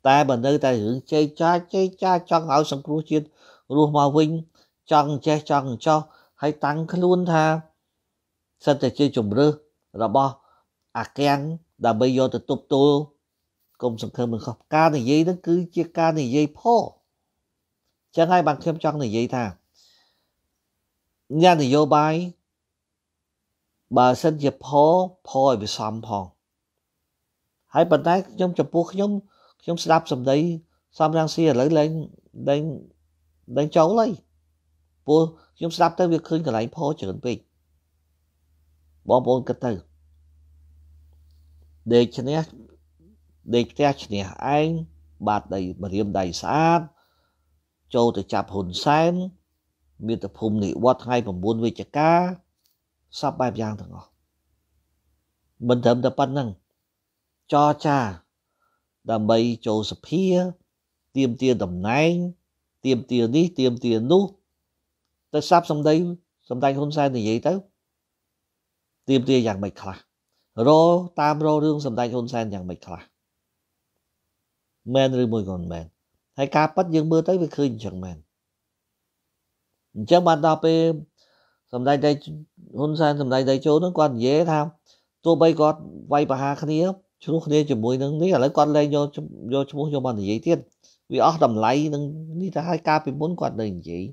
A: តែបើនៅតែរឿងចេចាចចេចាចង់ឲ្យសង្គ្រោះជាតិរស់មកវិញចង់ចេះចង់ចោះហើយតាំងខ្លួនថាសិតតែជាជំរឿសរបស់អាកាំងដើម្បីយកទៅទប់ទល់កុំសង្ឃឹមនឹងខុសការនិយាយហ្នឹងគឺជាការនិយាយផអញ្ចឹងហើយបានខ្ញុំចង់និយាយថាអ្នកនយោបាយបើសិនជាផផឲ្យវាសមផងហើយប៉ុន្តែខ្ញុំចំពោះខ្ញុំខ្ញុំស្ដាប់សម្ដីសំរងស៊ីឥឡូវឡើងដេញដេញចូលហើយព្រោះខ្ញុំស្ដាប់ទៅវាឃើញកន្លែងផច្រើនពេកបងប្អូនគិតទៅដេកឈ្នះដេកផ្ទះឈ្នះឯងបាតដៃមរៀមដៃស្អាតចូលទៅចាប់ហ៊ុនសែនមានតភូមិនិវត្តថ្ងៃ9វិច្ឆិកាសពបែបយ៉ាងទាំងអស់មិនត្រឹមតែប៉ុណ្្នឹងចរចាដើម្បីចូលសភាទៀមទាតំណែងទៀមទានេះទៀមទានោះទៅសាប់សម្ដីសម្ដេចហ៊ុនសែននិយាយទៅទៀមទាយ៉ាងម៉េចខ្លះរតាមររឿងសម្ដេចហ៊ុនសែនយ៉ាងម៉េចខ្លះមែនឬមួយក៏មិនមែនហើយការប៉ັດយើងមើលទៅវាឃើញអញ្ចឹងមែនអញ្ចឹងបានដល់ពេលសម្ដេចដៃហ៊ុនសែនសម្ដេចដៃចូលនឹងគាត់និយាយថាទោះបីគាត់វាយប្រហារគ្នាឈ្លោះគ្នាជាមួយនឹងនេះឥឡូវគាត់លែងយកយកឈ្មោះយកមកនិយាយទៀតវាអស់តម្លៃនឹងនេះទៅហើយការពីមុនគាត់នៅនិយាយ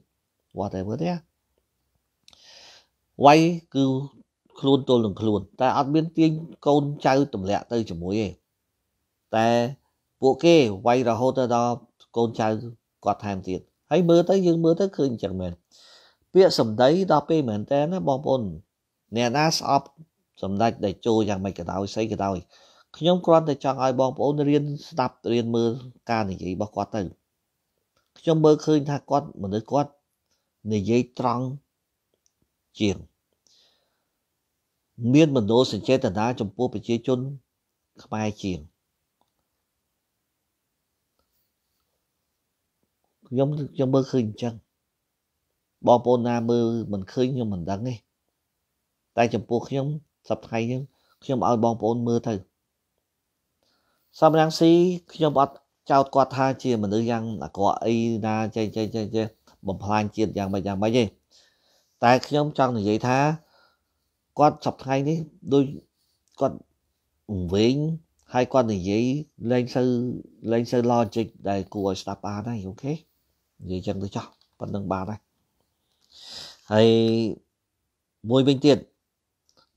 A: whatever ទេវាយគឺខ្លួនទល់នឹងខ្លួនតែអត់មានទាញកូនចៅទម្លាក់ទៅជាមួយទេតែពួកគេវាយរហូតទៅដល់ កូនចៅគាត់ថែមទៀតហើយមើលទៅយើងមើលទៅឃើញអញ្ចឹងមែនពាក្យសម្ដី ដល់ពេលមែនតើណាបងប្អូនអ្នកណាស្អប់សម្ដេចដែលចូលយ៉ាងម៉េចក៏ដោយស្អីក៏ដោយខ្ញុំគ្រាន់តែចង់ឲ្យបងប្អូនរៀនស្ដាប់រៀនមើលការនិយាយរបស់គាត់ទៅខ្ញុំមើលឃើញថាគាត់មនុស្សគាត់និយាយត្រង់ជាង មានមនោសញ្ចេតនាចំពោះប្រជាជនខ្មែរជាងខ្ញុំខ្ញុំមើលឃើញអញ្ចឹងបងប្អូនណាមើលមិនឃើញខ្ញុំមិនដឹងទេតែចំពោះខ្ញុំសប្តាហ៍ហ្នឹងខ្ញុំឲ្យបងប្អូនមើលទៅសំរងស៊ីខ្ញុំអត់ចោតគាត់ថាជាមនុស្សយ៉ាងអាក្រក់អីណាចេះចេះចេះចេះបំផ្លាញជាតិយ៉ាងម៉េចយ៉ាងម៉េចទេតែខ្ញុំចង់និយាយថាគាត់សប្តាហ៍នេះដូចគាត់វិញហើយគាត់និយាយលេងទៅលេងទៅ logic ដែលគួរឲ្យស្ដាប់បានហើយអូខេនិយាយចឹងទៅចោះប៉ុណ្្នឹងបានហើយហើយមួយវិញទៀត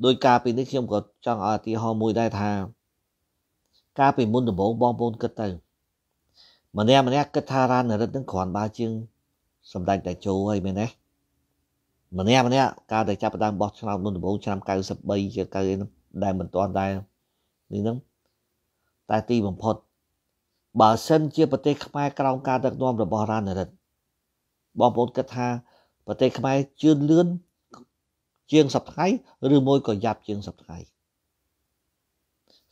A: ដោយការពីនេះខ្ញុំក៏ចង់ឲ្យឧទាហរណ៍មួយដែរថាការពីមុនដំបូងបងប្អូនគិតទៅម្នាក់ម្នាក់គិតថារានរិទ្ធនឹងគ្រាន់បើជាងសម្ដេចតេជោហើយមែនទេម្នាក់ម្នាក់កាលតែចាប់ផ្ដើមបោះឆ្នោតមុនដំបូងឆ្នាំ93ជា90ដែលមិនទាន់ដែរនេះហ្នឹងតែទីបំផុតបើសិនជាប្រទេសខ្មែរក្រោមការដឹកនាំរបស់រ៉ានរិទ្ធបងប្អូនគិតថាប្រទេសខ្មែរជឿនលឿនជាងសប្តាហ៍ឬមួយក៏យ៉ាប់ជាងសប្តាហ៍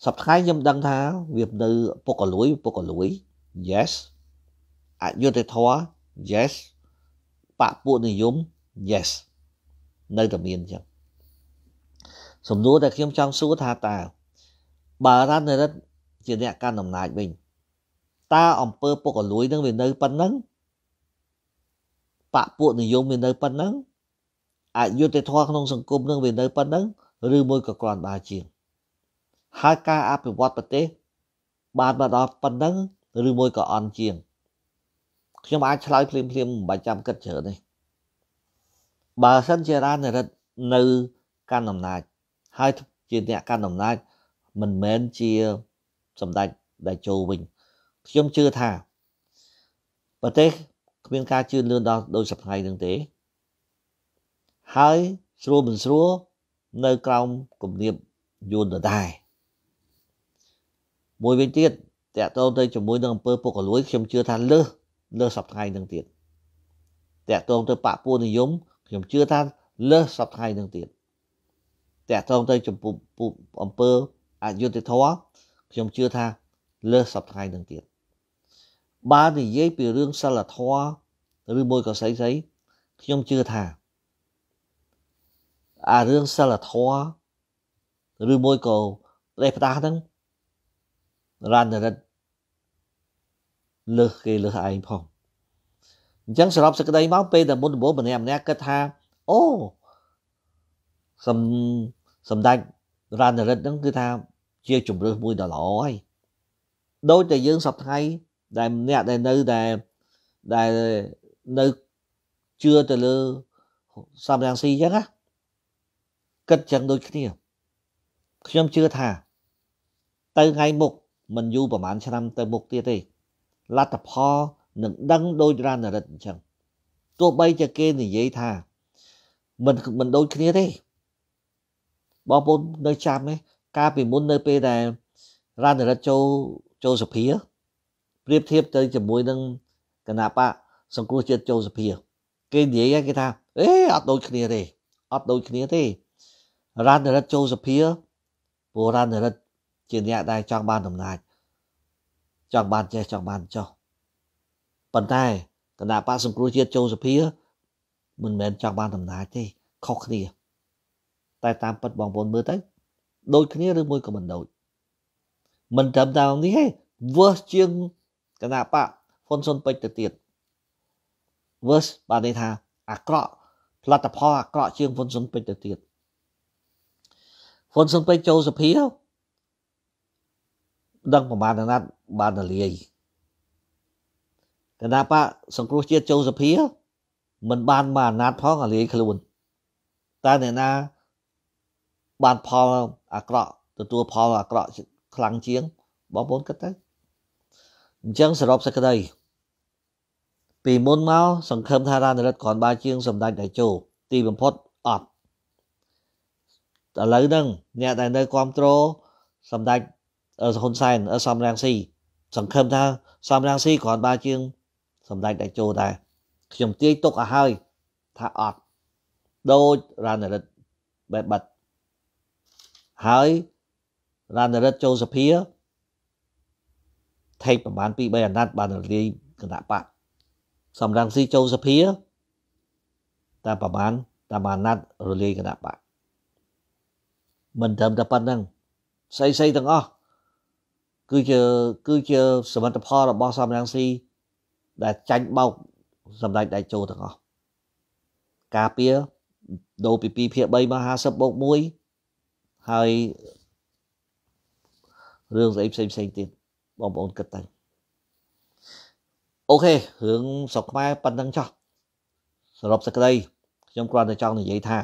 A: សប្តាហ៍ខ្ញុំដឹងថាវានៅពុកកលួយពុកកលួយ yes អយុធធរ yes បពុនិយម yes នៅតែមានចឹងសំណួរដែលខ្ញុំចង់សួរថាតើបើរ៉ានរិទ្ធជាអ្នកកាន់អំណាចវិញតើអំពើពុករលួយនឹងវានៅប៉ុណ្ណឹងបពពួកនិយមវានៅប៉ុណ្ណឹងអយុត្តិធម៌ក្នុងសង្គមនឹងវានៅប៉ុណ្ណឹងឬមួយក៏ក្រាន់បើជាងហើយការអភិវឌ្ឍប្រទេសបានមកដល់ប៉ុណ្ណឹងឬមួយក៏អន់ជាងខ្ញុំអាចឆ្លើយភ្លាមភ្លាមមិនបាច់ចាំគិតច្រើនទេបើសិនជារានរដ្ឋនៅកាន់អំណាចហើយជាអ្នកកាន់អំណាចមិនមែនជាសម្ដេចដែលចូលវិញខ្ញុំជឿថាប្រទេសគ្មានការជឿនលឿនដល់ដូចសប្តាហ៍នឹងទេហើយស្រួលមិនស្រួលនៅក្រោមគំនាបយួនដដែលមួយវិញទៀតតកតទៅជាមួយនឹងអង្គើពុករលួយខ្ញុំជឿថាលើសលើសសប្តាហ៍នឹងទៀតតកតទៅបពពួរនិយមខ្ញុំជឿថាលើសសប្តាហ៍នឹងទៀតតកតទៅចំពោះអង្គើអយុធធរខ្ញុំជឿថាលើសសប្តាហ៍នឹងទៀតបើនិយាយពីរឿងសិលធម៌ឬមួយក៏ស្អីស្អីខ្ញុំជឿថាអារឿងសិលធម៌ឬមួយក៏លេសផ្ដាស់ហ្នឹងរ៉ានរិតលើសគេលើសឯងផងអញ្ចឹងសរុបសេចក្តីមកពេលតែមុនដំបូងម្នាក់ម្នាក់គិតថាអូសំសម្ដេចរ៉ានរិតហ្នឹងគឺថាជាជំរឿសមួយដ៏ល្អហើយដោយតែយើងសពថ្ងៃដែលអ្នកដែលនៅដែលដែលនៅជឿទៅលើសំរាំងស៊ីអញ្ចឹងណាគិតចឹងដូចគ្នាខ្ញុំជឿថាទៅថ្ងៃមុខមិនយូរប្រហែលឆ្នាំទៅមុខទៀតទេលទ្ធផលនឹងដឹងដោយរណរិទ្ធអញ្ចឹងទោះបីជាគេនិយាយថាមិនមិនដូចគ្នាទេបងប្អូននៅចាំទេកាលពីមុននៅពេលដែលរណរិទ្ធចូលចូលសភាប្រៀបធៀបទៅជាមួយនឹងគណៈបកសង្គមជាតិចូលសភាគេនិយាយគេថាអេអត់ដូចគ្នាទេអត់ដូចគ្នាទេរ៉ានរិទ្ធចូលសភាព្រោះរ៉ានរិទ្ធជាអ្នកដែលចង់បានអំណាចចង់បានចេះចង់បានចោះប៉ុន្តែគណៈបកសង្គ្រោះជាតិចូលសភាមិនមែនចង់បានអំណាចទេខុសគ្នាតែតាមពិតបងប្អូនមើលទៅដូចគ្នាឬមួយក៏មិនដូចមិនត្រឹមតែនេះទេវើសជាងគណៈបកហ៊ុនស៊ុនពេជ្រទៅទៀត verse បានន័យថាអាក្រក់ផលិតផលអាក្រក់ជាងហ៊ុនស៊ុនពេជ្រទៅទៀតហ៊ុនស៊ុនពេជ្រចូលសភាដឹងប្រមាណណាត់បានតលាយគណៈបកសង្គ្រោះជាតិចូលសភា មិនបានមកអាណត្តិផងអាលាយខ្លួនតែអ្នកណាបានផលអាក្រក់ទទួលផលអាក្រក់ខ្លាំងជាងបងប្អូនគិតទៅអញ្ចឹងសរុបសេចក្តីពីមុនមកសង្ឃឹមថារណរដ្ឋគ្រាន់បើជាងសម្ដេចតេជោទីបំផុតអត់ឥឡូវហ្នឹងអ្នកដែលនៅគ្រប់គ្រងសម្ដេចហ៊ុនសែនសំរាំងស៊ីសង្ឃឹមថាសំរាំងស៊ីគ្រាន់បើជាងសម្ដេចតេជោដែរខ្ញុំទាយទុកឲ្យហើយថាអត់ដូចរណរដ្ឋបែបបាត់ហើយរណរដ្ឋចូលសភាថេកប្រហែល2 3អាណត្តិបានរាយគណៈបកសំរងស៊ីចូលសភាតែប្រហែលតាមអាណត្តិរលាយគណៈបកមិនត្រឹមតែប៉ុណ្្នឹងស្អីស្អីទាំងអស់គឺជាគឺជាសមិទ្ធផលរបស់សំរងស៊ីដែលចាញ់បោកសម្ដេចដៃចូលទាំងអស់ការពារដូរពី2ភាគ3មក50បូក1ហើយរឿងស្អីផ្សេងផ្សេងទៀតបងប្អូនគិតទៅអូខេរឿងស្រុកខ្មែរប៉ុណ្្នឹងចោះសរុបសេចក្តីខ្ញុំគ្រាន់តែចង់និយាយថា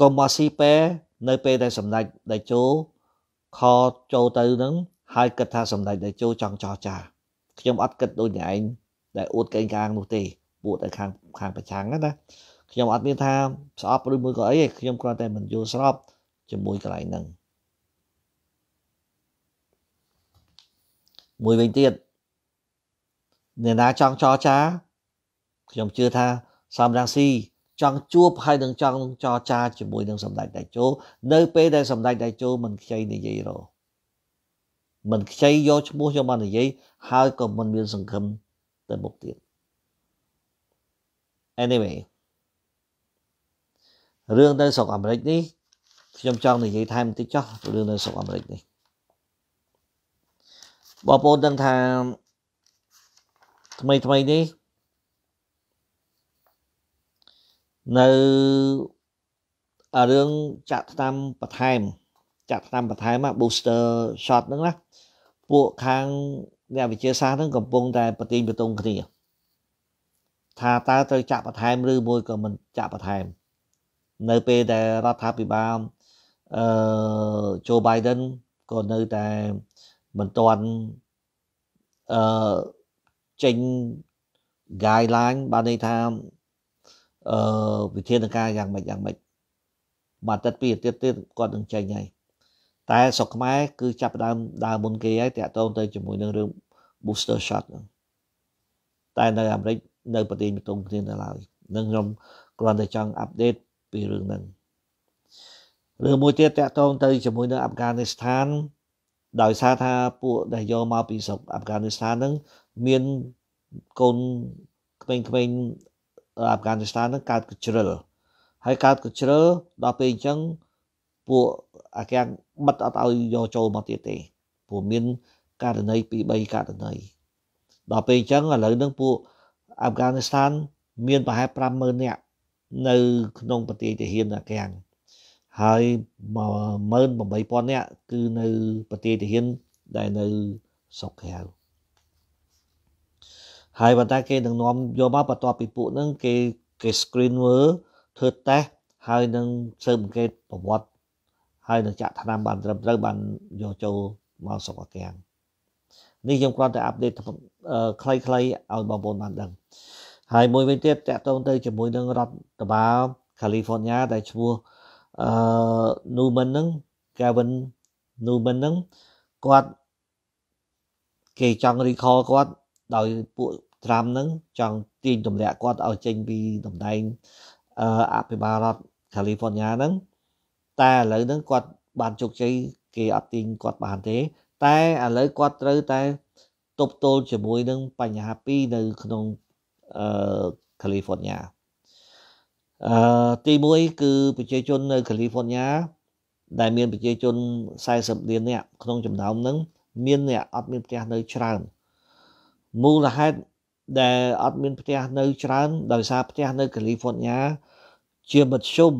A: កុំអាស៊ីពេនៅពេលដែលសម្ដេចតេជោខចូលទៅនឹងហើយគិតថាសម្ដេចតេជោចង់ចោះចា ខ្ញុំអត់គិតដូចអ្នកឯងដែលអួតកេងកាងនោះទេពួកតែខាងខាងប្រឆាំងណាខ្ញុំអត់មានថាស្អប់ឬមួយក៏អីខ្ញុំគ្រាន់តែមិនយល់ស្របជាមួយកន្លែងហ្នឹងមួយវិញទៀតអ្នកណាចង់ចរចាខ្ញុំជឿថាសំរងស៊ីចង់ជួបហើយនឹងចង់ចរចាជាមួយនឹងសម្ដេចតេជោនៅពេលដែលសម្ដេចតេជោមិនខ្ចីនិយាយរមិនខ្ចីយកឈ្មោះយកមកនិយាយហើយក៏មិនមានសង្ឃឹមទៅមុខទៀត Anyway រឿងនៅស្រុកអាមេរិកនេះខ្ញុំចង់និយាយថែមបន្តិចចោះរឿងនៅស្រុកអាមេរិកនេះបងប្អូនដឹងថាថ្មីថ្មីនេះនៅរឿងចាក់ថ្នាំបន្ថែម ចាក់ថ្នាំបន្ថែម booster shot ហ្នឹងណាពួកខាងអ្នកវិទ្យាសាស្ត្រហ្នឹងកំពុងតែបទីងបតុងគ្នាថាតើត្រូវចាក់បន្ថែមឬមួយក៏មិនចាក់បន្ថែមនៅពេលដែលរដ្ឋាភិបាលអឺ Joe Biden ក៏នៅតែមិនទាន់អឺចេញ guideline បានន័យថាអឺវិធានការយ៉ាងម៉េចយ៉ាងម៉េចបាទតែពីអាទិត្យទៀតគាត់នឹងចេញហើយតែស្រុកខ្មែរគឺចាប់ដើមដើមមុនគេហើយតាក់ទងទៅជាមួយនឹងរឿង booster shot ហ្នឹងតែនៅអាមេរិកនៅប្រទេសមិនទងគ្នានៅឡើយនឹងខ្ញុំគ្រាន់តែចង់ update ពីរឿងហ្នឹងឬមួយទៀតតាក់ទងទៅជាមួយនឹងអាហ្វហ្គានីស្ថានដោយសារថាពួកដែលយកមកពីស្រុកអាហ្វហ្គានីស្ថានហ្នឹងមានកូនក្មេងៗអាហ្វហ្គានីស្ថានហ្នឹងកើតកជ្រិលហើយកើតកជ្រិលដល់ពេលអញ្ចឹងពួកអាកាំងបិទអត់ឲ្យយកចូលមកទៀតទេព្រោះមានករណីពី3ករណីដល់ពេលអញ្ចឹងឥឡូវហ្នឹងពួកអាហ្វហ្គានីស្ថានមានប្រហែល50000នាក់នៅ ក្នុងប្រទេសទាហានអាកាំងហើយ18000នាក់គឺនៅប្រទេសទាហានដែលនៅស្រុកក្រៅហើយបើតាគេនឹងនាំយកមកបន្ទាប់ពីពួកហ្នឹងគេគេ screen មើលធ្វើតេស្តហើយនឹងស៊ើបអង្កេតប្រវត្តិហើយនឹងចាក់ថ្នាំបានត្រឹមត្រូវបានយកចូលមកសុខកាំងនេះខ្ញុំគ្រាន់តែអាប់ដេតខ្លីៗឲ្យបងប្អូនបានដឹង ហើយមួយវិញទៀតតកតងទៅជាមួយនឹងរដ្ឋបាល California ដែលឈ្មោះអឺ Newman ហ្នឹង Gavin Newman ហ្នឹងគាត់គេចង់ recall គាត់ដោយពួក Trump ហ្នឹងចង់ទាញទម្លាក់គាត់ឲ្យចេញពីតំណែងអឺអភិបាលរដ្ឋ California ហ្នឹងតែឥឡូវហ្នឹងគាត់បានជោគជ័យគេអត់ទាញគាត់បានទេតែឥឡូវគាត់ត្រូវតែទប់ទល់ជាមួយនឹងបញ្ហាពីរនៅ ក្នុងអឺ California អឺទី1គឺប្រជាជននៅកាលីហ្វ័រញ៉ាដែលមានប្រជាជន40លាននាក់ក្នុងចំណោមហ្នឹងមានអ្នកអត់មាន ផ្ទះនៅច្រើនមូលហេតុដែលអត់មានផ្ទះនៅច្រើន ដោយសារផ្ទះនៅកាលីហ្វ័រញ៉ាជាមធ្យម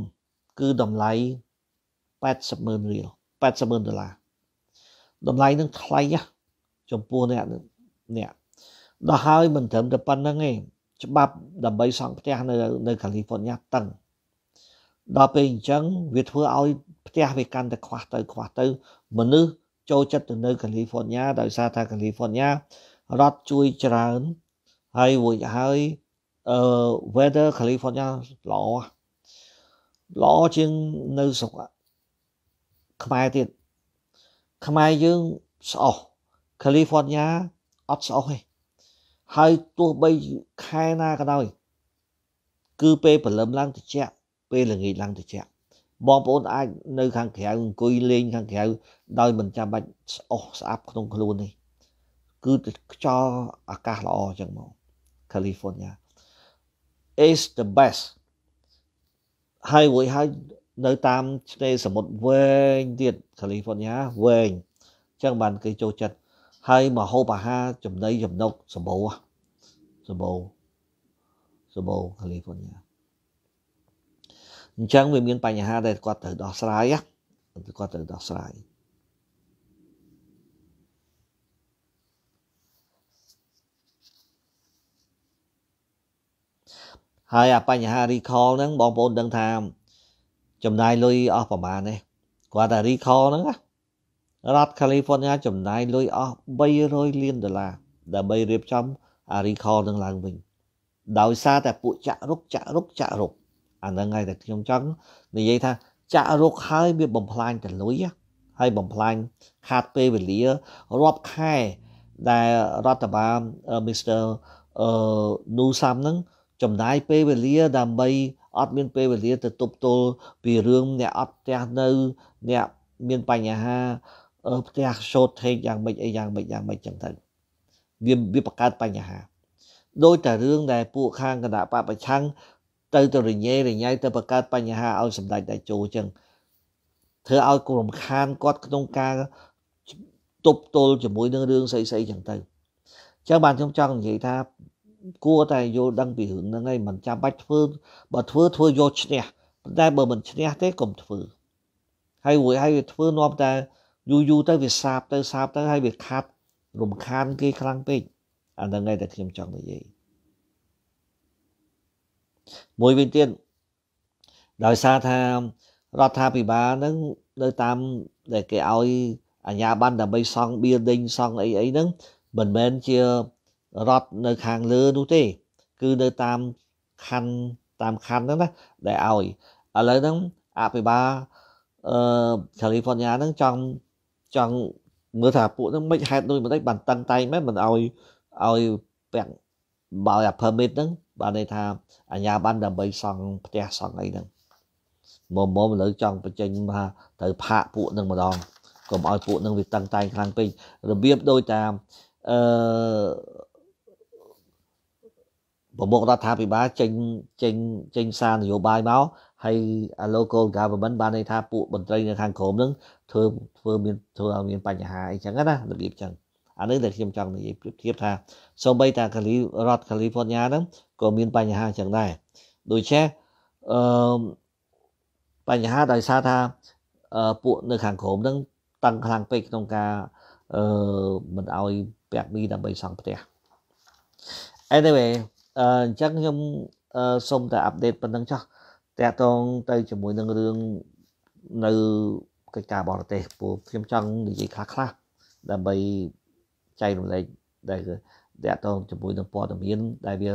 A: គឺតម្លៃ800,000រៀល800,000ដុល្លារតម្លៃនឹងថ្លៃចំពោះអ្នកអ្នកដល់ហើយមិនត្រឹមតែប៉ុណ្្នឹងទេច្បាប់ដើម្បីសង់ផ្ទះនៅនៅកាលីហ្វ័រញ៉ាតឹងដល់ពេលអញ្ចឹងវាធ្វើឲ្យផ្ទះវាកាន់តែខ្វះទៅខ្វះទៅ មនុស្សចូលចិត្តទៅនៅកាលីហ្វ័រញ៉ាដោយសារថាកាលីហ្វ័រញ៉ារដ្ឋជួយច្រើនហើយរួចហើយអឺ weather California ល្អល្អជាងនៅស្រុកខ្មែរទៀតខ្មែរយើងស្អោះ California អត់ស្អោះទេហើយទោះបីខែណាក៏ដោយគឺពេលព្រលឹមឡើងត្រជាក់ពេលល្ងាចឡើងត្រជាក់បងប្អូនអាច នៅ ខាងក្រៅអង្គុយលេងខាងក្រៅដោយមិនចាំបាច់ស្អុះស្អាប់ក្នុងខ្លួននេះគឺខ្យល់អាកាសល្អអញ្ចឹងមក California is the best ហើយរួចហើយនៅតាមឆ្នេរសមុទ្រវែងទៀត California វែងអញ្ចឹងបានគេចូលចិត្តហើយមហូបអាហារចំណីចំណុកសម្បូរសម្បូរសម្បូរកាលីហ្វ័រញ៉ាអញ្ចឹងវាមានបញ្ហាដែលគាត់ត្រូវដោះស្រាយគាត់ត្រូវដោះស្រាយហើយអាបញ្ហា recall ហ្នឹងបងប្អូនដឹងថាចំណាយលុយអស់ប្រហែលទេគាត់តែ recall ហ្នឹងណារដ្ឋ California ចំណាយលុយអស់300លានដុល្លារដើម្បីរៀបចំ Aricol នឹងឡើងវិញដោយសារតែពួកចាក់រុកចាក់រុកចាក់រុកអាហ្នឹងហើយតែខ្ញុំចង់និយាយថាចាក់រុកហើយវាបំផ្លាញតលុយហើយបំផ្លាញខាតពេលវេលារាប់ខែដែលរដ្ឋបាល Mr. អឺ Newsom ហ្នឹងចំណាយពេលវេលា ដើម្បីអត់មានពេលវេលាទៅទប់ទល់ពីរឿងអ្នកអត់ផ្ទះនៅអ្នកមានបញ្ហាផ្ទះ short train យ៉ាងម៉េចអីយ៉ាងម៉េចយ៉ាងម៉េចចឹងទៅវាវាបង្កើតបញ្ហាដោយតែរឿងដែលពួកខាងគណៈបពប្រឆាំងទៅទៅរញ៉េរញ៉ៃទៅបង្កើតបញ្ហាឲ្យសម្ដេចតេជោចឹងធ្វើឲ្យគរំខានគាត់ក្នុងការទប់ទល់ជាមួយនឹងរឿងស្អីស្អីចឹងទៅចឹងបានខ្ញុំចង់និយាយថាគួរតែយល់ដឹងពីរឿងហ្នឹងឯងមិនចាំបាច់ធ្វើបើធ្វើធ្វើយកឈ្នះប៉ុន្តែបើមិនឈ្នះទេកុំធ្វើហើយរួចហើយវាធ្វើនាំតែយូរយូរទៅវាសាបទៅសាបទៅហើយវាខាត់រំខានគេខ្លាំងពេកអាហ្នឹងឯងតែខ្ញុំចង់និយាយមួយវិញទៀតដោយសារថារដ្ឋាភិបាលហ្នឹងនៅតាមដែលគេឲ្យអាជ្ញាប័ណ្ណដើម្បីសង់បៀលដេញសង់អីអីហ្នឹងមិនមែនជារដ្ឋនៅខាងលើនោះទេគឺនៅតាមខណ្ឌតាមខណ្ឌហ្នឹងណាដែលឲ្យឥឡូវហ្នឹងអភិបាលអឺកាលីហ្វ័រញ៉ាហ្នឹងចង់ចង់មើលថាពួកហ្នឹងមិនហេតុដូចមិនដឹងបានតឹងតែងមិនឲ្យឲ្យពាក់បើអា permit ហ្នឹងបានន័យថាអាញាបានដើម្បីសង់ផ្ទះសង់អីហ្នឹងមកមកលើចង់បញ្ចេញថាត្រូវផាកពួកនឹងម្ដងកុំឲ្យពួកនឹងវាតឹងតែងខ្លាំងពេករបៀបដូចតាមអឺប្រមុខរដ្ឋាភិបាលចេញចេញចេញសារនយោបាយមកហើយ local government បានន័យថាពួកមន្ត្រីនៅខាងក្រមនឹងធ្វើធ្វើមានធ្វើឲ្យមានបញ្ហាអីចឹងណារបៀបចឹងអានេះដែលខ្ញុំចង់និយាយប្រៀបធៀបថាសូម្បីតាកាលីរដ្ឋ California ហ្នឹងក៏មានបញ្ហាចឹងដែរដូច្នេះអឺបញ្ហាដោយសារថាពួកនៅខាងក្រមហ្នឹងតឹងខ្លាំងពេកក្នុងការអឺមិនឲ្យពាក់មីដើម្បីសង់ផ្ទះ anyway អញ្ចឹងខ្ញុំសូមតែអាប់ដេតប៉ុណ្្នឹងចុះតាក់ទងទៅជាមួយនឹងរឿងនៅកិច្ចការបរទេសពួកខ្ញុំចង់និយាយខ្លះខ្លះដើម្បីចែករំលែកដែលតាក់ទងជាមួយនឹងព័ត៌មាន ដែលវា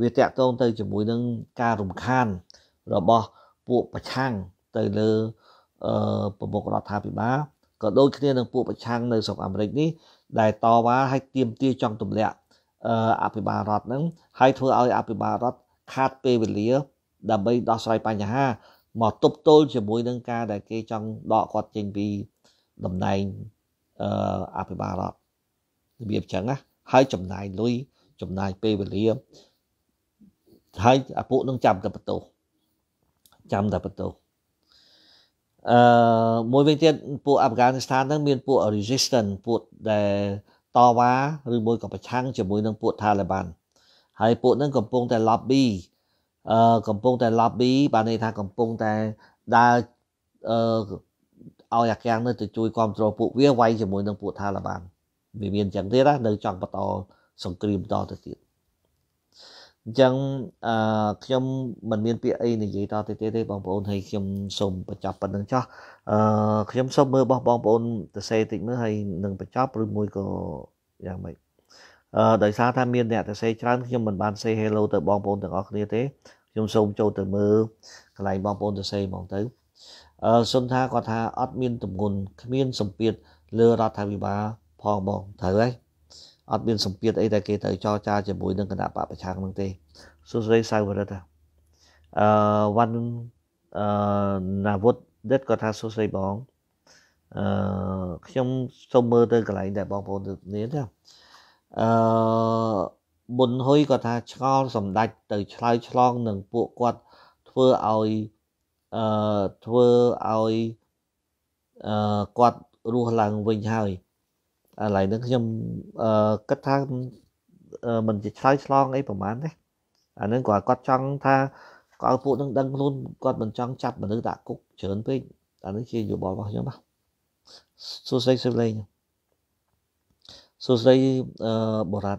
A: វាតាក់ទងទៅជាមួយនឹងការរំខានរបស់ពួកប្រឆាំងទៅលើអឺប្រមុខរដ្ឋាភិបាលក៏ដូចគ្នានឹងពួកប្រឆាំងនៅស្រុកអាមេរិកនេះដែលតវ៉ាឲ្យទាមទារចង់ទម្លាក់អភិបាលរដ្ឋហ្នឹងហើយធ្វើឲ្យអភិបាលរដ្ឋខាតពេលវេលាដើម្បីដោះស្រាយបញ្ហាមកទប់ទល់ជាមួយនឹងការដែលគេចង់ដកគាត់ចេញពីតំណែងអឺអភិបាលរដ្ឋរបៀបចឹងណាហើយចំណាយលុយចំណាយពេលវេលាហើយអាពួកនឹងចាំតែបន្ទោសចាំតែបន្ទោសអឺមួយវិញទៀតពួកអាហ្វហ្គានីស្ថានហ្នឹងមានពួក resistance ពួកដែលតវ៉ាឬមួយក៏ប្រឆាំងជាមួយនឹងពួក Taliban ហើយពួកហ្នឹងកំពុងតែ lobby អឺកំពុងតែ lobby បានន័យថាកំពុងតែដើរអឺឲ្យអាកាំងនេះទៅជួយគ្រប់គ្រងពួកវាវាយជាមួយនឹងពួកថាឡាបានវាមានអញ្ចឹងទៀតណានៅចង់បន្តសង្គ្រាមបន្តទៅទៀតអញ្ចឹងអឺខ្ញុំមិនមានពាក្យអីនិយាយតទៅទៀតទេបងប្អូនហើយខ្ញុំសូមបញ្ចប់ប៉ុណ្្នឹងចោះអឺខ្ញុំសូមមើលរបស់បងប្អូនទៅសេតិចមើលហើយនឹងបញ្ចប់ឬមួយក៏យ៉ាងម៉េចដោយសារថាមានអ្នកទៅសេច្រើនខ្ញុំមិនបានសេ hello ទៅបងប្អូនទាំងអស់គ្នាទេខ្ញុំសូមចូលទៅមើលកន្លែងបងប្អូនទៅសេហ្មងទៅអឺសុនថាគាត់ថាអត់មានទំនុនគ្មានសម្ពាធលើរដ្ឋាភិបាលផងបងត្រូវហើយអត់មានសម្ពាធអីតែគេទៅចរចាជាមួយ នឹងគណៈបកប្រឆាំងនឹងទេសុស្រីសាវរិទ្ធអឺវ៉ាន់អឺណាវុតដិតគាត់ថាសុស្រីបងអឺខ្ញុំសូមមើលទៅកន្លែងដែលបងប្អូននេះណាអឺប៊ុនហ៊ុយក៏ថាឆ្ងល់សម្ដេចទៅឆ្លើយឆ្លងនឹងពួកគាត់ធ្វើឲ្យអឺធ្វើឲ្យអឺគាត់រស់ឡើងវិញហើយឥឡូវនេះខ្ញុំអឺគិតថាមិនជាឆ្លើយឆ្លងអីប្រហែលទេអានឹងគាត់គាត់ចង់ថាគាត់ពួកនឹងដឹងខ្លួនគាត់មិនចង់ចាប់មនុស្សដាក់គុកច្រើនពេកអានេះជាយោបល់របស់ខ្ញុំបាទសួស្ដីសិវលេងសួស្ដីអឺបរត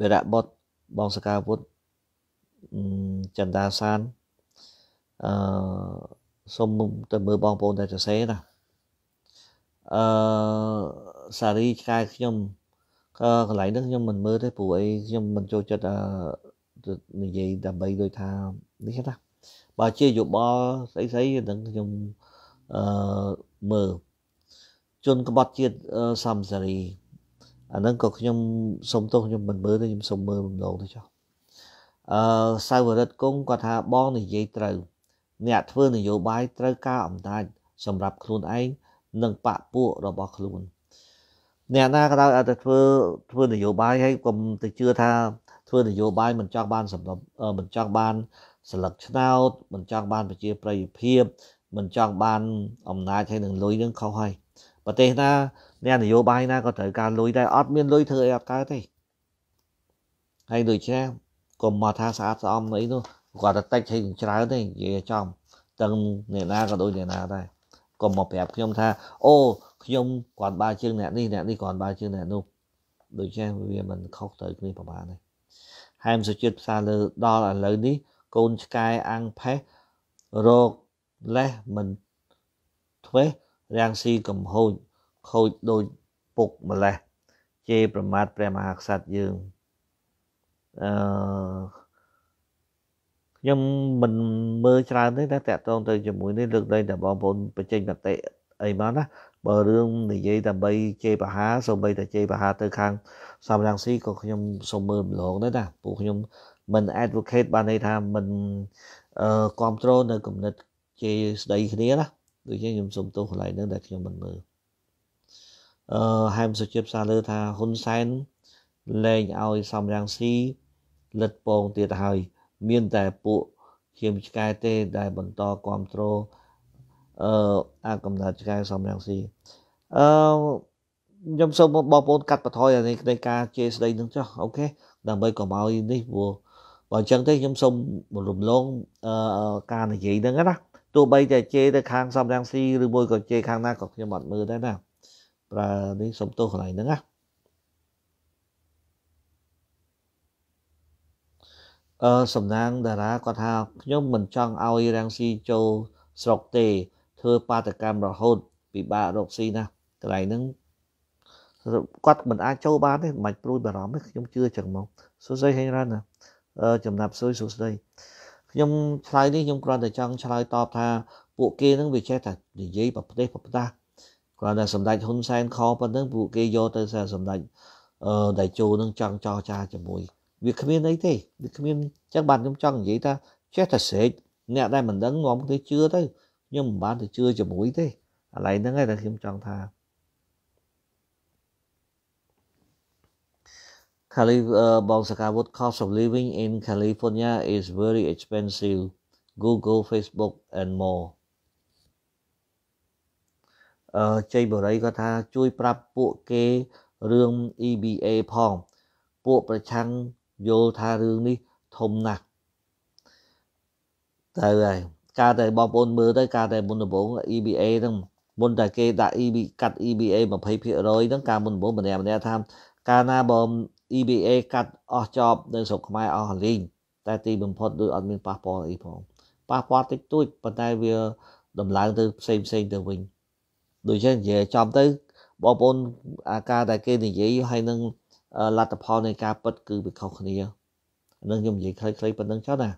A: វរៈបុតបងសកាវុឌ្ឍចន្ទាសានអឺសូមទៅមើលបងប្អូនតែសរសេរណាអឺសារីឆ្កែខ្ញុំក៏កន្លែងនេះខ្ញុំមិនមើលទេព្រោះអីខ្ញុំមិនចូលចិត្តនិយាយដើម្បីដូចថានេះណាបើជាយោបល់ស្អីស្អីនឹងខ្ញុំអឺមើលជនក្បត់ជាតិសំសារីអាហ្នឹងក៏ខ្ញុំសុំទោសខ្ញុំមិនមើលទេខ្ញុំសុំមើលបំណងទៅចុះអឺសាវរិទ្ធគង់គាត់ថាបងនិយាយត្រូវ អ្នកធ្វើនយោបាយត្រូវការអំណាចសម្រាប់ខ្លួនឯងនិងបកពួករបស់ខ្លួនអ្នកណាក៏ដោយឲ្យតែធ្វើធ្វើនយោបាយហើយកុំទៅជឿថាធ្វើនយោបាយមិនចង់បានសម្រាប់មិនចង់បានសិលឹកឆ្នោតមិនចង់បានប្រជាប្រិយភាព មិនចង់បានអំណាចហើយនឹងលុយនឹងខុសហើយប្រទេសណាអ្នកនយោបាយណាក៏ត្រូវការលុយដែរអត់មានលុយធ្វើអីអត់កើតទេហើយដូច្នេះកុំមកថាស្អាតស្អំអីនោះគាត់តែតិចហើយច្រើនទេនិយាយចំទាំងអ្នកណាក៏ដូចអ្នកណាដែរកុំមកប្រាប់ខ្ញុំថាអូខ្ញុំគាត់បើជាងអ្នកនេះអ្នកនេះគាត់បើជាងអ្នកនោះដូច្នេះវាមិនខុសទៅគ្នាប្រហែលទេហែមសុជាតិផ្សារលើដល់ឥឡូវនេះកូនឆ្កែអាំងផេះរោគលេះមិនធ្វេសរាំងស៊ីកំហូចខូចដោយពុកម្លេះជេរប្រមាថព្រះមហាក្សត្រយើងអឺខ្ញុំមិនមើលច្រើនទេតែតកតងទៅជាមួយនេះលើកឡើងតែបងប្អូនបច្ចេកតេអីមកណាបើរឿងនិយាយដើម្បីជេរបហា សូម្បីតែជេរបហាទៅខាងសំរងស៊ីក៏ខ្ញុំសូមមើលម្លងដែរណាពួកខ្ញុំមិន advocate បានន័យថាមិនអឺគ្រប់គ្រងនៅគំនិតជេរស្ដីគ្នាណាដូចជាខ្ញុំសូមទោសកន្លែងហ្នឹងដែលខ្ញុំមិនមើលអឺហែមសុជាតិផ្សារលើថាហ៊ុនសែនលែងឲ្យសំរាំងស៊ីលិតពងទៀតហើយមានតែពួកឈាមឆ្កែទេដែលបន្តគ្រប់គ្រងអឺអាកំណត់ឆ្កែសំរាំងស៊ីអឺខ្ញុំសូមបងប្អូនកាត់បន្ថយអានេះនៃការជេរស្ដីនឹងចុះអូខេដើម្បីកុំឲ្យនេះព្រោះបើអញ្ចឹងទេខ្ញុំសូមរំលងអឺការនិយាយហ្នឹងណាទោះបីតែជេរទៅខាងសំរាំងស៊ីឬមួយក៏ជេរខាងណាក៏ខ្ញុំអត់មើលដែរណាប្រើនេះសុំទោសកន្លែងហ្នឹងណាអឺសំណាងតារាគាត់ថាខ្ញុំមិនចង់ឲ្យរាំងស៊ីចូលស្រុកទេធ្វើបាតកម្មរហូតពិបាករកស៊ីណាកន្លែងហ្នឹងគាត់មិនអាចចូលបានទេមិនព្រួយបារម្ភទេខ្ញុំជឿចឹងមកសួស្ដីហេងរ៉ានណាចំណាប់សួយសួស្ដីខ្ញុំឆ្លើយនេះខ្ញុំគ្រាន់តែចង់ឆ្លើយតបថាពួកគេនឹងវាចេះតែនិយាយប្រទេសប្រដាស់គាត់តែសម្ដេចហ៊ុនសែនខប៉ុណ្ណឹងពួកគេយកទៅសារសម្ដេចអឺដែលចូលនឹងចង់ចរចាជាមួយវាគ្មានអីទេវាគ្មានចឹងបាទខ្ញុំចង់និយាយថាចេះតែស្រេកអ្នកដែលមិនដឹងនាំទៅជឿទៅខ្ញុំមិនបានទៅជឿជាមួយទេឥឡូវហ្នឹងឯងតែខ្ញុំចង់ថាខាលីបងសកាវុត cost of living in California is very expensive Google Facebook and more ជ័យបរិយគាត់ថាជួយប្រាប់ពួកគេរឿង EBA ផងពួកប្រឆាំងយល់ថារឿងនេះធំណាស់ទៅហើយការតែបងប្អូនមើលទៅការតែមុនដំបូង EBA ហ្នឹងមុនតែគេដាក់ EB កាត់ EBA 20%ហ្នឹងការមុនដំបូងម្នាក់ម្នាក់ថាកាលណាបើ EBA កាត់អស់ចប់នៅស្រុកខ្មែរអស់លីងតែទីបំផុតដូចអត់មានប៉ះពាល់អីផងប៉ះពាល់តិចតួចប៉ុន្តែវាដំឡើង ទៅផ្សេងផ្សេងទៅវិញដូច្នេះនិយាយចំទៅបងប្អូនអាការដែលគេនិយាយហើយនឹងលទ្ធផលនៃការពិតគឺវាខុសគ្នានឹងខ្ញុំនិយាយខ្លីៗប៉ុណ្្នឹងចុះណា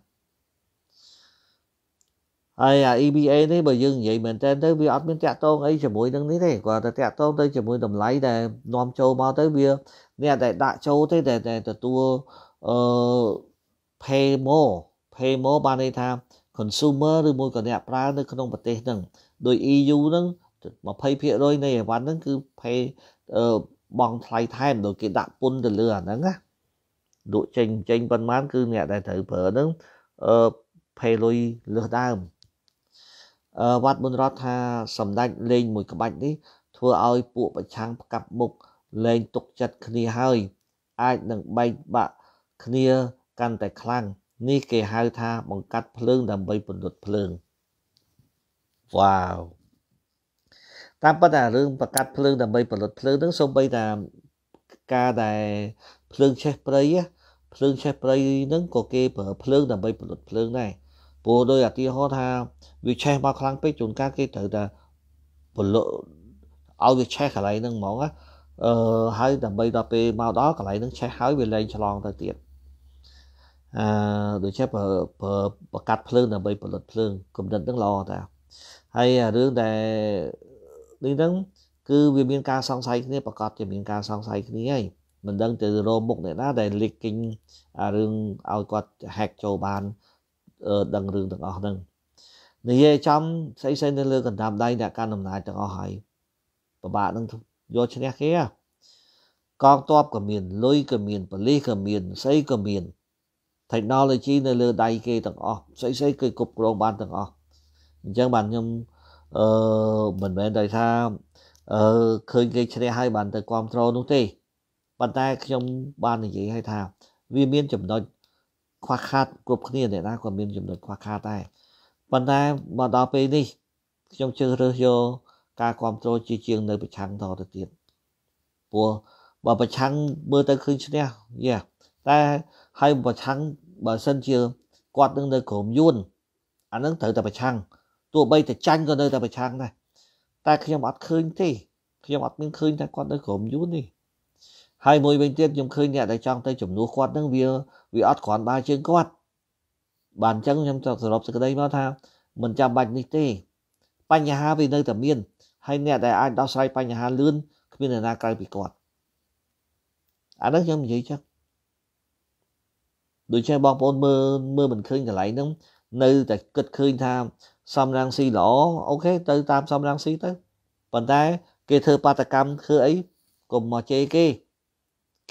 A: ហើយអា EBA នេះបើយើងនិយាយមែនតើទៅវាអត់មានតាក់ទងអីជាមួយនឹងនេះទេគាត់តែតាក់ទងទៅជាមួយតម្លៃដែលនាំចូលមកទៅវាអ្នកដែលដាក់ចូលទេតែតែទទួលអឺ pay more pay more បានន័យថា consumer ឬមួយក៏អ្នកប្រើនៅក្នុងប្រទេសហ្នឹងដោយ EU ហ្នឹង20%នៃអីវ៉ាន់ហ្នឹងគឺ pay បងថ្លៃថែមដូចគេដាក់ពន្ធទៅលើអាហ្នឹងណាលក់ចេញចេញប៉ុន្មានគឺអ្នកដែលត្រូវប្រើហ្នឹងអឺ pay លុយលើសដើមអឺវត្តមុនរដ្ឋថាសម្ដេចលេងមួយក្បាច់នេះធ្វើឲ្យពួកប្រឆាំងផ្កាប់មុខលែងទុកចិត្តគ្នាហើយ អាចនឹងបែកបាក់គ្នាកាន់តែខ្លាំងនេះគេហៅថាបង្កាត់ភ្លើងដើម្បីពន្លត់ភ្លើងវ៉ាវតាមពិតអារឿងប្រកាត់ភ្លើងដើម្បីផលិតភ្លើងហ្នឹងសូម្បីតែការដែលភ្លើងឆេះព្រៃភ្លើងឆេះព្រៃហ្នឹងក៏គេប្រើភ្លើងដើម្បីផលិតភ្លើងដែរព្រោះដោយឧទាហរណ៍ថាវាឆេះមកខ្លាំងពេកជួនកាលគេត្រូវតែពលុឲ្យវាឆេះកន្លែងហ្នឹងហ្មងណាអឺហើយដើម្បីដល់ពេលមកដល់កន្លែងហ្នឹងឆេះហើយវាលែងឆ្លងទៅទៀតអឺដូចជាប្រើប្រកាត់ភ្លើងដើម្បីផលិតភ្លើងគំនិតហ្នឹងល្អតាហើយរឿងដែលនេះហ្នឹងគឺវាមានការសង្ស័យគ្នាប្រកបជាមានការសង្ស័យគ្នាហើយមិនដឹងទៅរមមុខអ្នកណាដែល leaking រឿងឲ្យគាត់ hack ចូលបានដឹងរឿងទាំងអស់ហ្នឹងនិយាយចំស្អីស្អីនៅលើកណ្ដាប់ដៃអ្នកកាន់អំណាចទាំងអស់ហើយពិបាកនឹងយកឈ្នះគេកងទ័ពក៏មានលុយក៏មានប៉ូលីសក៏មានស្អីក៏មាន technology នៅលើដៃគេទាំងអស់ស្អីស្អីគេគ្រប់គ្រងបានទាំងអស់អញ្ចឹងបាទខ្ញុំអឺមិនមែនដោយថាអឺឃើញគេជ្រះហើយបានទៅគ្រប់គ្រងនោះទេប៉ុន្តែ ខ្ញុំបាននិយាយឲ្យថាវាមានចំណុចខ្វះខាតគ្រប់គ្នាអ្នកណាក៏មានចំណុចខ្វះខាតដែរប៉ុន្តែមកដល់ពេលនេះខ្ញុំជឿរើសយកការគ្រប់គ្រងជាជាងនៅប្រឆាំងតទៅទៀតព្រោះបើប្រឆាំងមើលទៅឃើញឈ្នះយ៉ាតែហើយប្រឆាំងបើសិនជាគាត់នឹងនៅក្រុមយួនអានឹងត្រូវតែប្រឆាំងទោះបីតែចាញ់ក៏នៅតែប្រឆាំងដែរតែខ្ញុំអត់ឃើញទេ ខ្ញុំអត់មានឃើញថាគាត់នៅក្រុមយូននេះហើយមួយវិញទៀតខ្ញុំឃើញអ្នកដែលចង់ទៅជំនួសគាត់នឹងវា វាអត់គ្រាន់បើជើងគាត់បានអញ្ចឹងខ្ញុំចង់សរុបសេចក្តីមកថាមិនចាំបាច់នេះទេបញ្ហាវានៅតែមាន ហើយអ្នកដែលអាចដោះស្រាយបញ្ហាលឿនគ្មាននរណាក្រៅពីគាត់អានេះខ្ញុំនិយាយចឹងដូច្នេះបងប្អូនមើលមើលមិនឃើញកន្លែងហ្នឹង នៅតែគិតឃើញថាសំរាំងស៊ីល្អអូខេទៅតាមសំរាំងស៊ីទៅប៉ុន្តែគេធ្វើបាតកម្មធ្វើអីកុំមកជេរគេ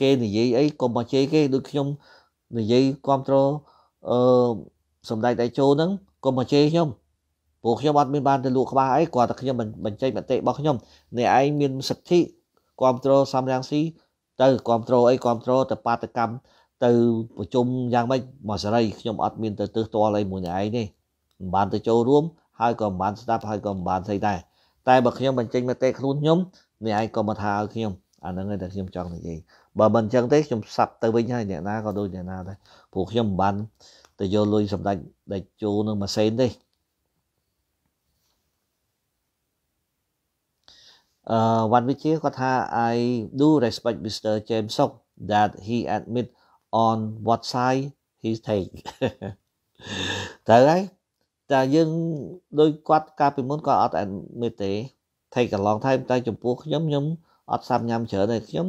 A: គេនិយាយអីកុំមកជេរគេដូចខ្ញុំនិយាយគ្រប់គ្រងអឺសម្ដេចតេជោហ្នឹងកុំមកជេរខ្ញុំព្រោះខ្ញុំអត់មានបានទៅលក់ក្បាលអីគាត់តែខ្ញុំបញ្ចេញមតិរបស់ខ្ញុំអ្នកឯងមានសិទ្ធិគ្រប់គ្រងសំរាំងស៊ីទៅគ្រប់គ្រងអីគ្រប់គ្រងទៅបាតកម្មទៅប្រជុំយ៉ាងម៉េចមកសេរីខ្ញុំអត់មានទៅទើសទាល់អីមួយអ្នកឯងទេមិនបានទៅចូលរួមហើយក៏មិនបានស្ដាប់ហើយក៏មិនបានស្អីដែរតែបើខ្ញុំបញ្ចេញមតិខ្លួនខ្ញុំអ្នកឯងក៏មកថាឲ្យខ្ញុំអាហ្នឹងឯងតែខ្ញុំចង់និយាយបើមិនអញ្ចឹងទេខ្ញុំសាប់ទៅវិញហើយអ្នកណាក៏ដូចអ្នកណាដែរព្រោះខ្ញុំមិនបានទៅយកលុយសម្ដេចដេចជូនឹងម៉ាស៊ីនទេអឺវ៉ាន់វិជាគាត់ថា I do respect Mr. James Sok that he admit on what side he take ត្រូវហើយតែយើងដោយគាត់កាលពីមុនក៏អត់មេទេថៃកន្លងថៃតែចំពោះខ្ញុំខ្ញុំអត់សាប់ញ៉ាំច្រើនទេខ្ញុំ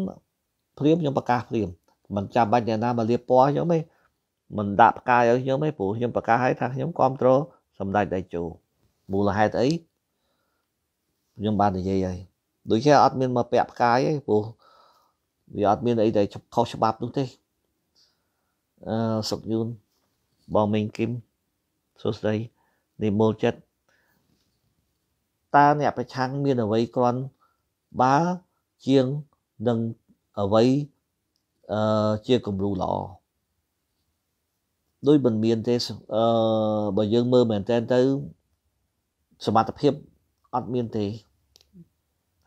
A: ព្រាមខ្ញុំប្រកាសព្រាមមិនចាំបាច់អ្នកណាមកលាបពណ៌ខ្ញុំទេមិនដាក់ផ្កាយឲ្យខ្ញុំទេព្រោះខ្ញុំប្រកាសឲ្យថាខ្ញុំគ្រប់គ្រងសម្ដេចតេជោមូលហេតុអីខ្ញុំបាននិយាយហើយដូចជាអត់មានមកពាក់ផ្កាយទេព្រោះវាអត់មានអីដែលខុសច្បាប់នោះទេអឺសុកយូនបងមេងគឹមសួស្ដីនិមលចិត្តតើអ្នកប្រឆាំងមានអ្វីគ្រាន់បើជាងនឹងអ្វីអឺជាគំរូល្អដោយមិនមានទេអឺបើយើងមើលមែនតើទៅសមត្ថភាពអត់មានទេ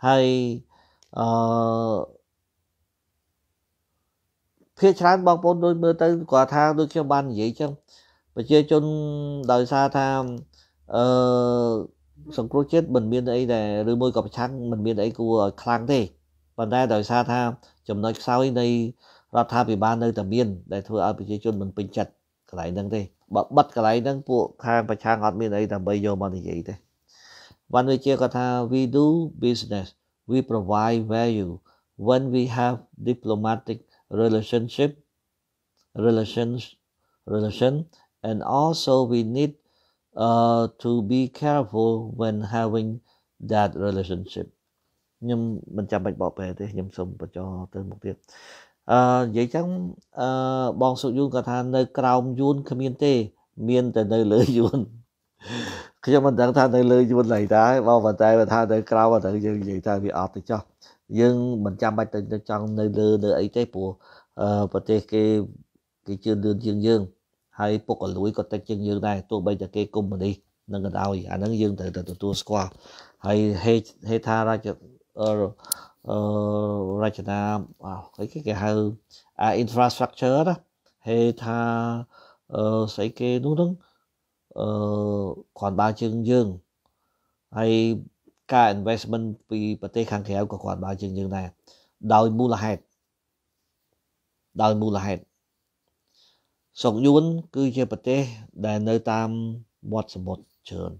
A: ហើយអឺភាគច្រើនបងប្អូនដូចមើលទៅគាត់ថាដូចខ្ញុំបាននិយាយចឹងប្រជាជនដោយសារថាអឺសង្គ្រោះជាតិមិនមានអីដែលឬមួយក៏ប្រឆាំងមិនមានអីគួរឲ្យខ្លាំងទេប៉ុន្តែដោយសារថាចំណុចខ្សោយនៃរដ្ឋាភិបាលនៅតែមានដែលធ្វើឲ្យប្រជាជនមិនពេញចិត្តកន្លែងហ្នឹងទេបើបិទកន្លែងហ្នឹងពួកខាងប្រឆាំងអត់មានអីដើម្បីយកមកនិយាយទេវណ្ណវិជាគាត់ថា we do business we provide value when we have diplomatic relationship relations relation and also we need uh, to be careful when having that relationship ខ្ញុំមិនចាំបាច់បកប្រែទេខ្ញុំសូមបញ្ចោទៅមុខទៀតអឺនិយាយចឹងអឺបងសុកយួនគាត់ថានៅក្រោមយួនគ្មានទេមានតែនៅលើយួនខ្ញុំមិនដឹងថានៅលើយួនឡើយដែរបងប៉ុន្តែបើថានៅក្រោមអត់ដឹងយើងនិយាយថាវាអត់ទៅចោះយើងមិនចាំបាច់ទៅចង់នៅលើលើអីទេព្រោះប្រទេសគេគេជឿនលឿនជាងយើងហើយពុកអលួយក៏តិចជាងយើងដែរទោះបីតែគេកុំមុនីនឹងក៏ដោយអាហ្នឹងយើងត្រូវតែទទួលស្គាល់ហើយហេហេថារាជអឺរចនាអីគេគេហៅ infrastructure ណាហេថាអឺស្អីគេនោះហ្នឹងអឺគ្រាន់បើជើងយើងហើយការ investment ពីប្រទេសខាងក្រៅក៏គ្រាន់បើជើងយើងដែរដោយមូលហេតុដោយមូលហេតុស្រុកយួនគឺជាប្រទេស ដែលនៅតាមមាត់សមុទ្រច្រើន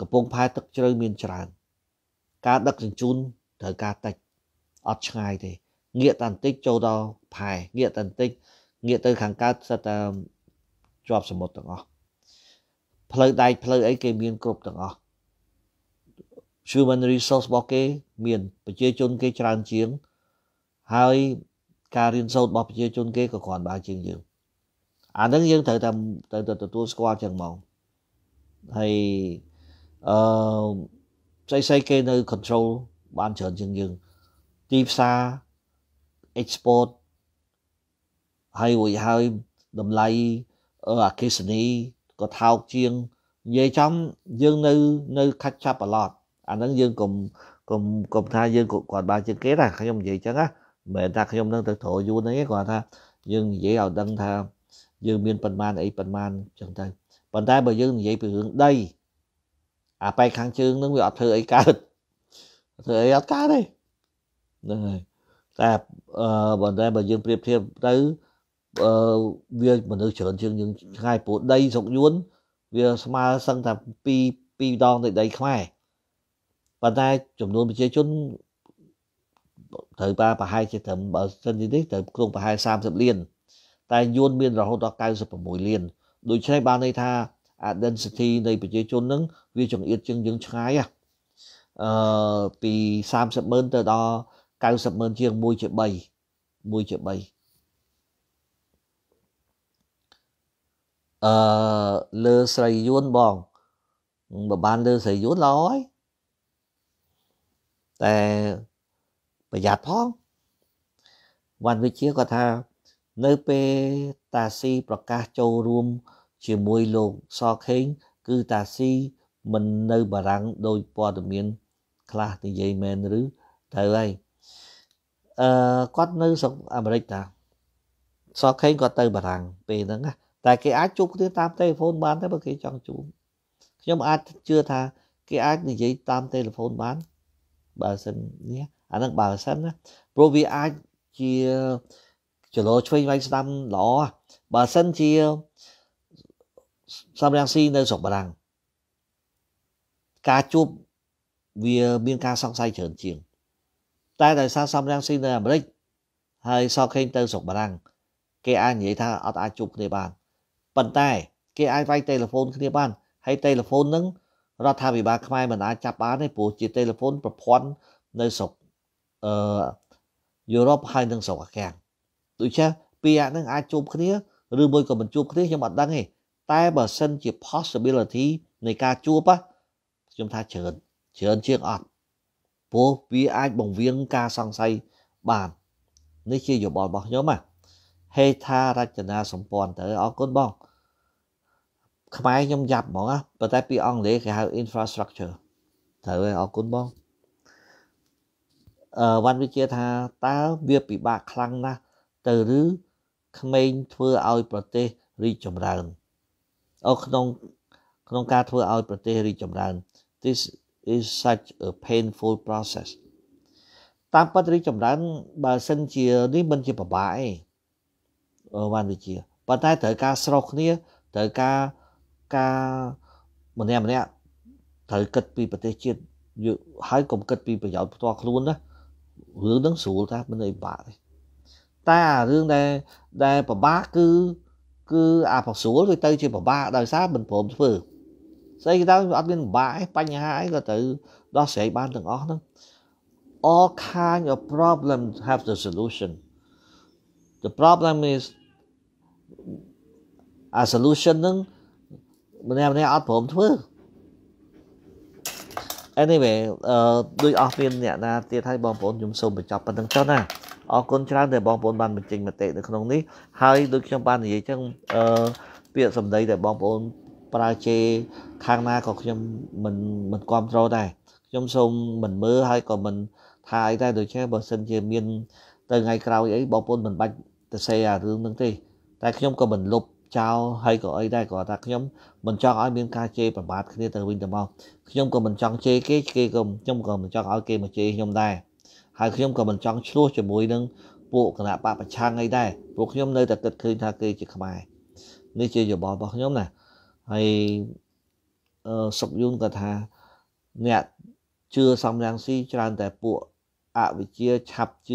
A: កំពង់ផែទឹកជ្រៅមានច្រើន ការដឹកជញ្ជូនត្រូវការតិចអត់ឆ្ងាយទេងាកតាន់តិចចូលដល់ផែងាកតាន់តិចងាកទៅខាងកើតសិតតែជាប់សមុទ្រទាំងអស់ផ្លូវដែកផ្លូវអីគេមានគ្រប់ទាំងអស់ human resource របស់គេមានប្រជាជនគេច្រើនជាងហើយការរៀនសូត្ររបស់ប្រជាជនគេក៏គ្រាន់បើជាងយើងអាហ្នឹងយើងត្រូវតែទៅទទួលស្គាល់ចឹងមកហើយអឺផ្សេងៗគេនៅ control បានច្រើនជាងយើងទីផ្សារ export ហើយរួចហើយតម្លៃអាកាសនីក៏ថោកជាងនិយាយចំយើងនៅនៅខាត់ចាប់ប្រឡត់អាហ្នឹងយើងកុំកុំកុំថាយើងគាត់បានជាងគេណាខ្ញុំនិយាយចឹងណាមិនមែនថាខ្ញុំនឹងទៅត្រូវយូរហ្នឹងទេគាត់ថាយើងនិយាយឲ្យដឹងថាយើងមានប៉ុន្មានអីប៉ុន្មានចឹងទៅប៉ុន្តែបើយើងនិយាយពីរឿងដីអាបែកខាងជើងនឹងវាអត់ធ្វើអីកើតធ្វើអីអត់កើតទេហ្នឹងហើយតែអឺប៉ុន្តែបើយើងប្រៀបធៀបទៅអឺវាមនុស្សច្រើនជាងយើងឆ្ងាយព្រោះដីស្រុកយួនវាស្មើសឹងតែ2 2ដងនៃដីខ្មែរប៉ុន្តែចំនួនប្រជាជនត្រូវប្រហែលជាត្រឹមបើសិននេះទៅក្នុងប្រហែល30លានអឺតែយួនមានរហូតដល់96លានដូច្នេះបានន័យថា density នៃប្រជាជននឹងវាចង្អៀតជាងយើងឆ្ងាយអឺពី30ម៉ឺនទៅដល់90ម៉ឺនជាង1ជា3 1ជា3អឺលើស្រីយួនបងបើបានលើស្រីយួនល្អហើយតែប្រយ័ត្នផងវ៉ាន់វិជាគាត់ថានៅពេលតាស៊ីប្រកាសចូលរួមជាមួយលោកសខេងគឺតាស៊ីមិននៅបារាំងដោយព័ត៌មានខ្លះនិយាយមែនឬត្រូវហើយអឺគាត់នៅស្រុកអាមេរិកតាសខេងគាត់ទៅបារាំងពេលហ្នឹងណាតែគេអាចជួបគ្នាតាមទូរស័ព្ទបានតែបើគេចង់ជួបខ្ញុំអាចជឿថាគេអាចនិយាយតាមទូរស័ព្ទបានបើសិននេះអានឹងបើសិនណាព្រោះវាអាចជាចលោឆ្វេងវែងស្ដាំល្អបើសិនជាសំរងស៊ីនៅស្រុកបារាំងការជួបវាមានការសង្ស័យច្រើនជាងតែដោយសារសំរងស៊ីនៅអាមេរិកហើយសកឃើញទៅស្រុកបារាំងគេអាចនិយាយថាអត់អាចជួបគ្នាបានប៉ុន្តែ គេអាចវាយទូរស័ព្ទគ្នាបានហើយទូរស័ព្ទនឹងរដ្ឋាភិបាលខ្មែរមិនអាចចាប់បានទេព្រោះជាទូរស័ព្ទប្រព័ន្ធនៅស្រុកអឺយុរ៉ុបហើយនិងស្រុកអាកាំងដូច្នេះពីរហ្នឹងអាចជួបគ្នាឬមួយក៏មិនជួបគ្នាខ្ញុំអត់ដឹងទេតែបើសិនជា possibility នៃការជួបខ្ញុំថាច្រើនច្រើនជាងអត់ព្រោះវាអាចបង្រៀងការសង្ស័យបាន នេះជាយោបល់របស់ខ្ញុំណាហេដ្ឋារចនាសម្ព័ន្ធទៅអរគុណបងខ្មែរខ្ញុំយ៉ាប់ហ្មងណាប៉ុន្តែពីអង់គ្លេសគេហៅ infrastructure ត្រូវហើយអរគុណបងអឺវ៉ាន់វិជាថាតើវាពិបាកខ្លាំងណាស់ទៅឬក្មេងធ្វើឲ្យប្រទេសរីកចម្រើនអូក្នុងក្នុងការធ្វើឲ្យប្រទេសរីកចម្រើន This is such a painful process តាមពិតរីកចម្រើនបើសិនជានេះមិនជាពិបាកទេបានវិជាប៉ុន្តែត្រូវការស្រុះគ្នាត្រូវការការម្នាក់ម្នាក់ត្រូវគិតពីប្រទេសជាតិហើយកុំគិតពីប្រយោជន៍ផ្ទាល់ខ្លួនណារឿងនឹងស្រួលតាមិនអីបាក់ទេតែអារឿងដែលដែលពិបាកគឺគឺអាប្រស្រួលវាទៅជាពិបាកដោយសារមិនព្រមធ្វើស្អីគេទៅអត់មានពិបាកឯងបញ្ហាឯងក៏ទៅដោះស្រាយបានទាំងអស់ហ្នឹង all kind of problem have the solution the problem is a solution ហ្នឹងម្នាក់ម្នាក់អត់ព្រមធ្វើ anyway អឺដូចអស់មានអ្នកណាទៀតហើយបងប្អូនខ្ញុំសូមបញ្ចប់ប៉ុណ្្នឹងចុះណាអរគុណច្រើនដែលបងប្អូនបានបញ្ចេញមតិនៅក្នុងនេះហើយដូចខ្ញុំបាននិយាយចឹងអឺពាក្យសម្ដីដែលបងប្អូនប្រើជេរខាងណាក៏ខ្ញុំមិនមិនគ្រប់គ្រងដែរខ្ញុំសូមមិនមើលហើយក៏មិនថាអីដែរដូច្នេះបើសិនជាមានទៅថ្ងៃក្រោយអីបងប្អូនមិនបាច់ទៅសេអារឿងហ្នឹងទេតែខ្ញុំក៏មិនលុបចោលហើយក៏អីដែរគាត់ថាខ្ញុំមិនចង់ឲ្យមានការជេរប្រមាថគ្នាទៅវិញទៅមកខ្ញុំក៏មិនចង់ជេរគេគេក៏ខ្ញុំក៏មិនចង់ឲ្យគេមកជេរខ្ញុំដែរហើយខ្ញុំក៏មិនចង់ឆ្លោះជាមួយនឹងពួកគណៈបកប្រឆាំងអីដែរពួកខ្ញុំ នៅតែគិតឃើញថាគេជាខ្មែរនេះជាយោបល់របស់ខ្ញុំណាហើយអឺសុកយូនក៏ថាអ្នកជឿសំរងស៊ីច្រើនតែពួកអវិជ្ជាឆាប់ជឿ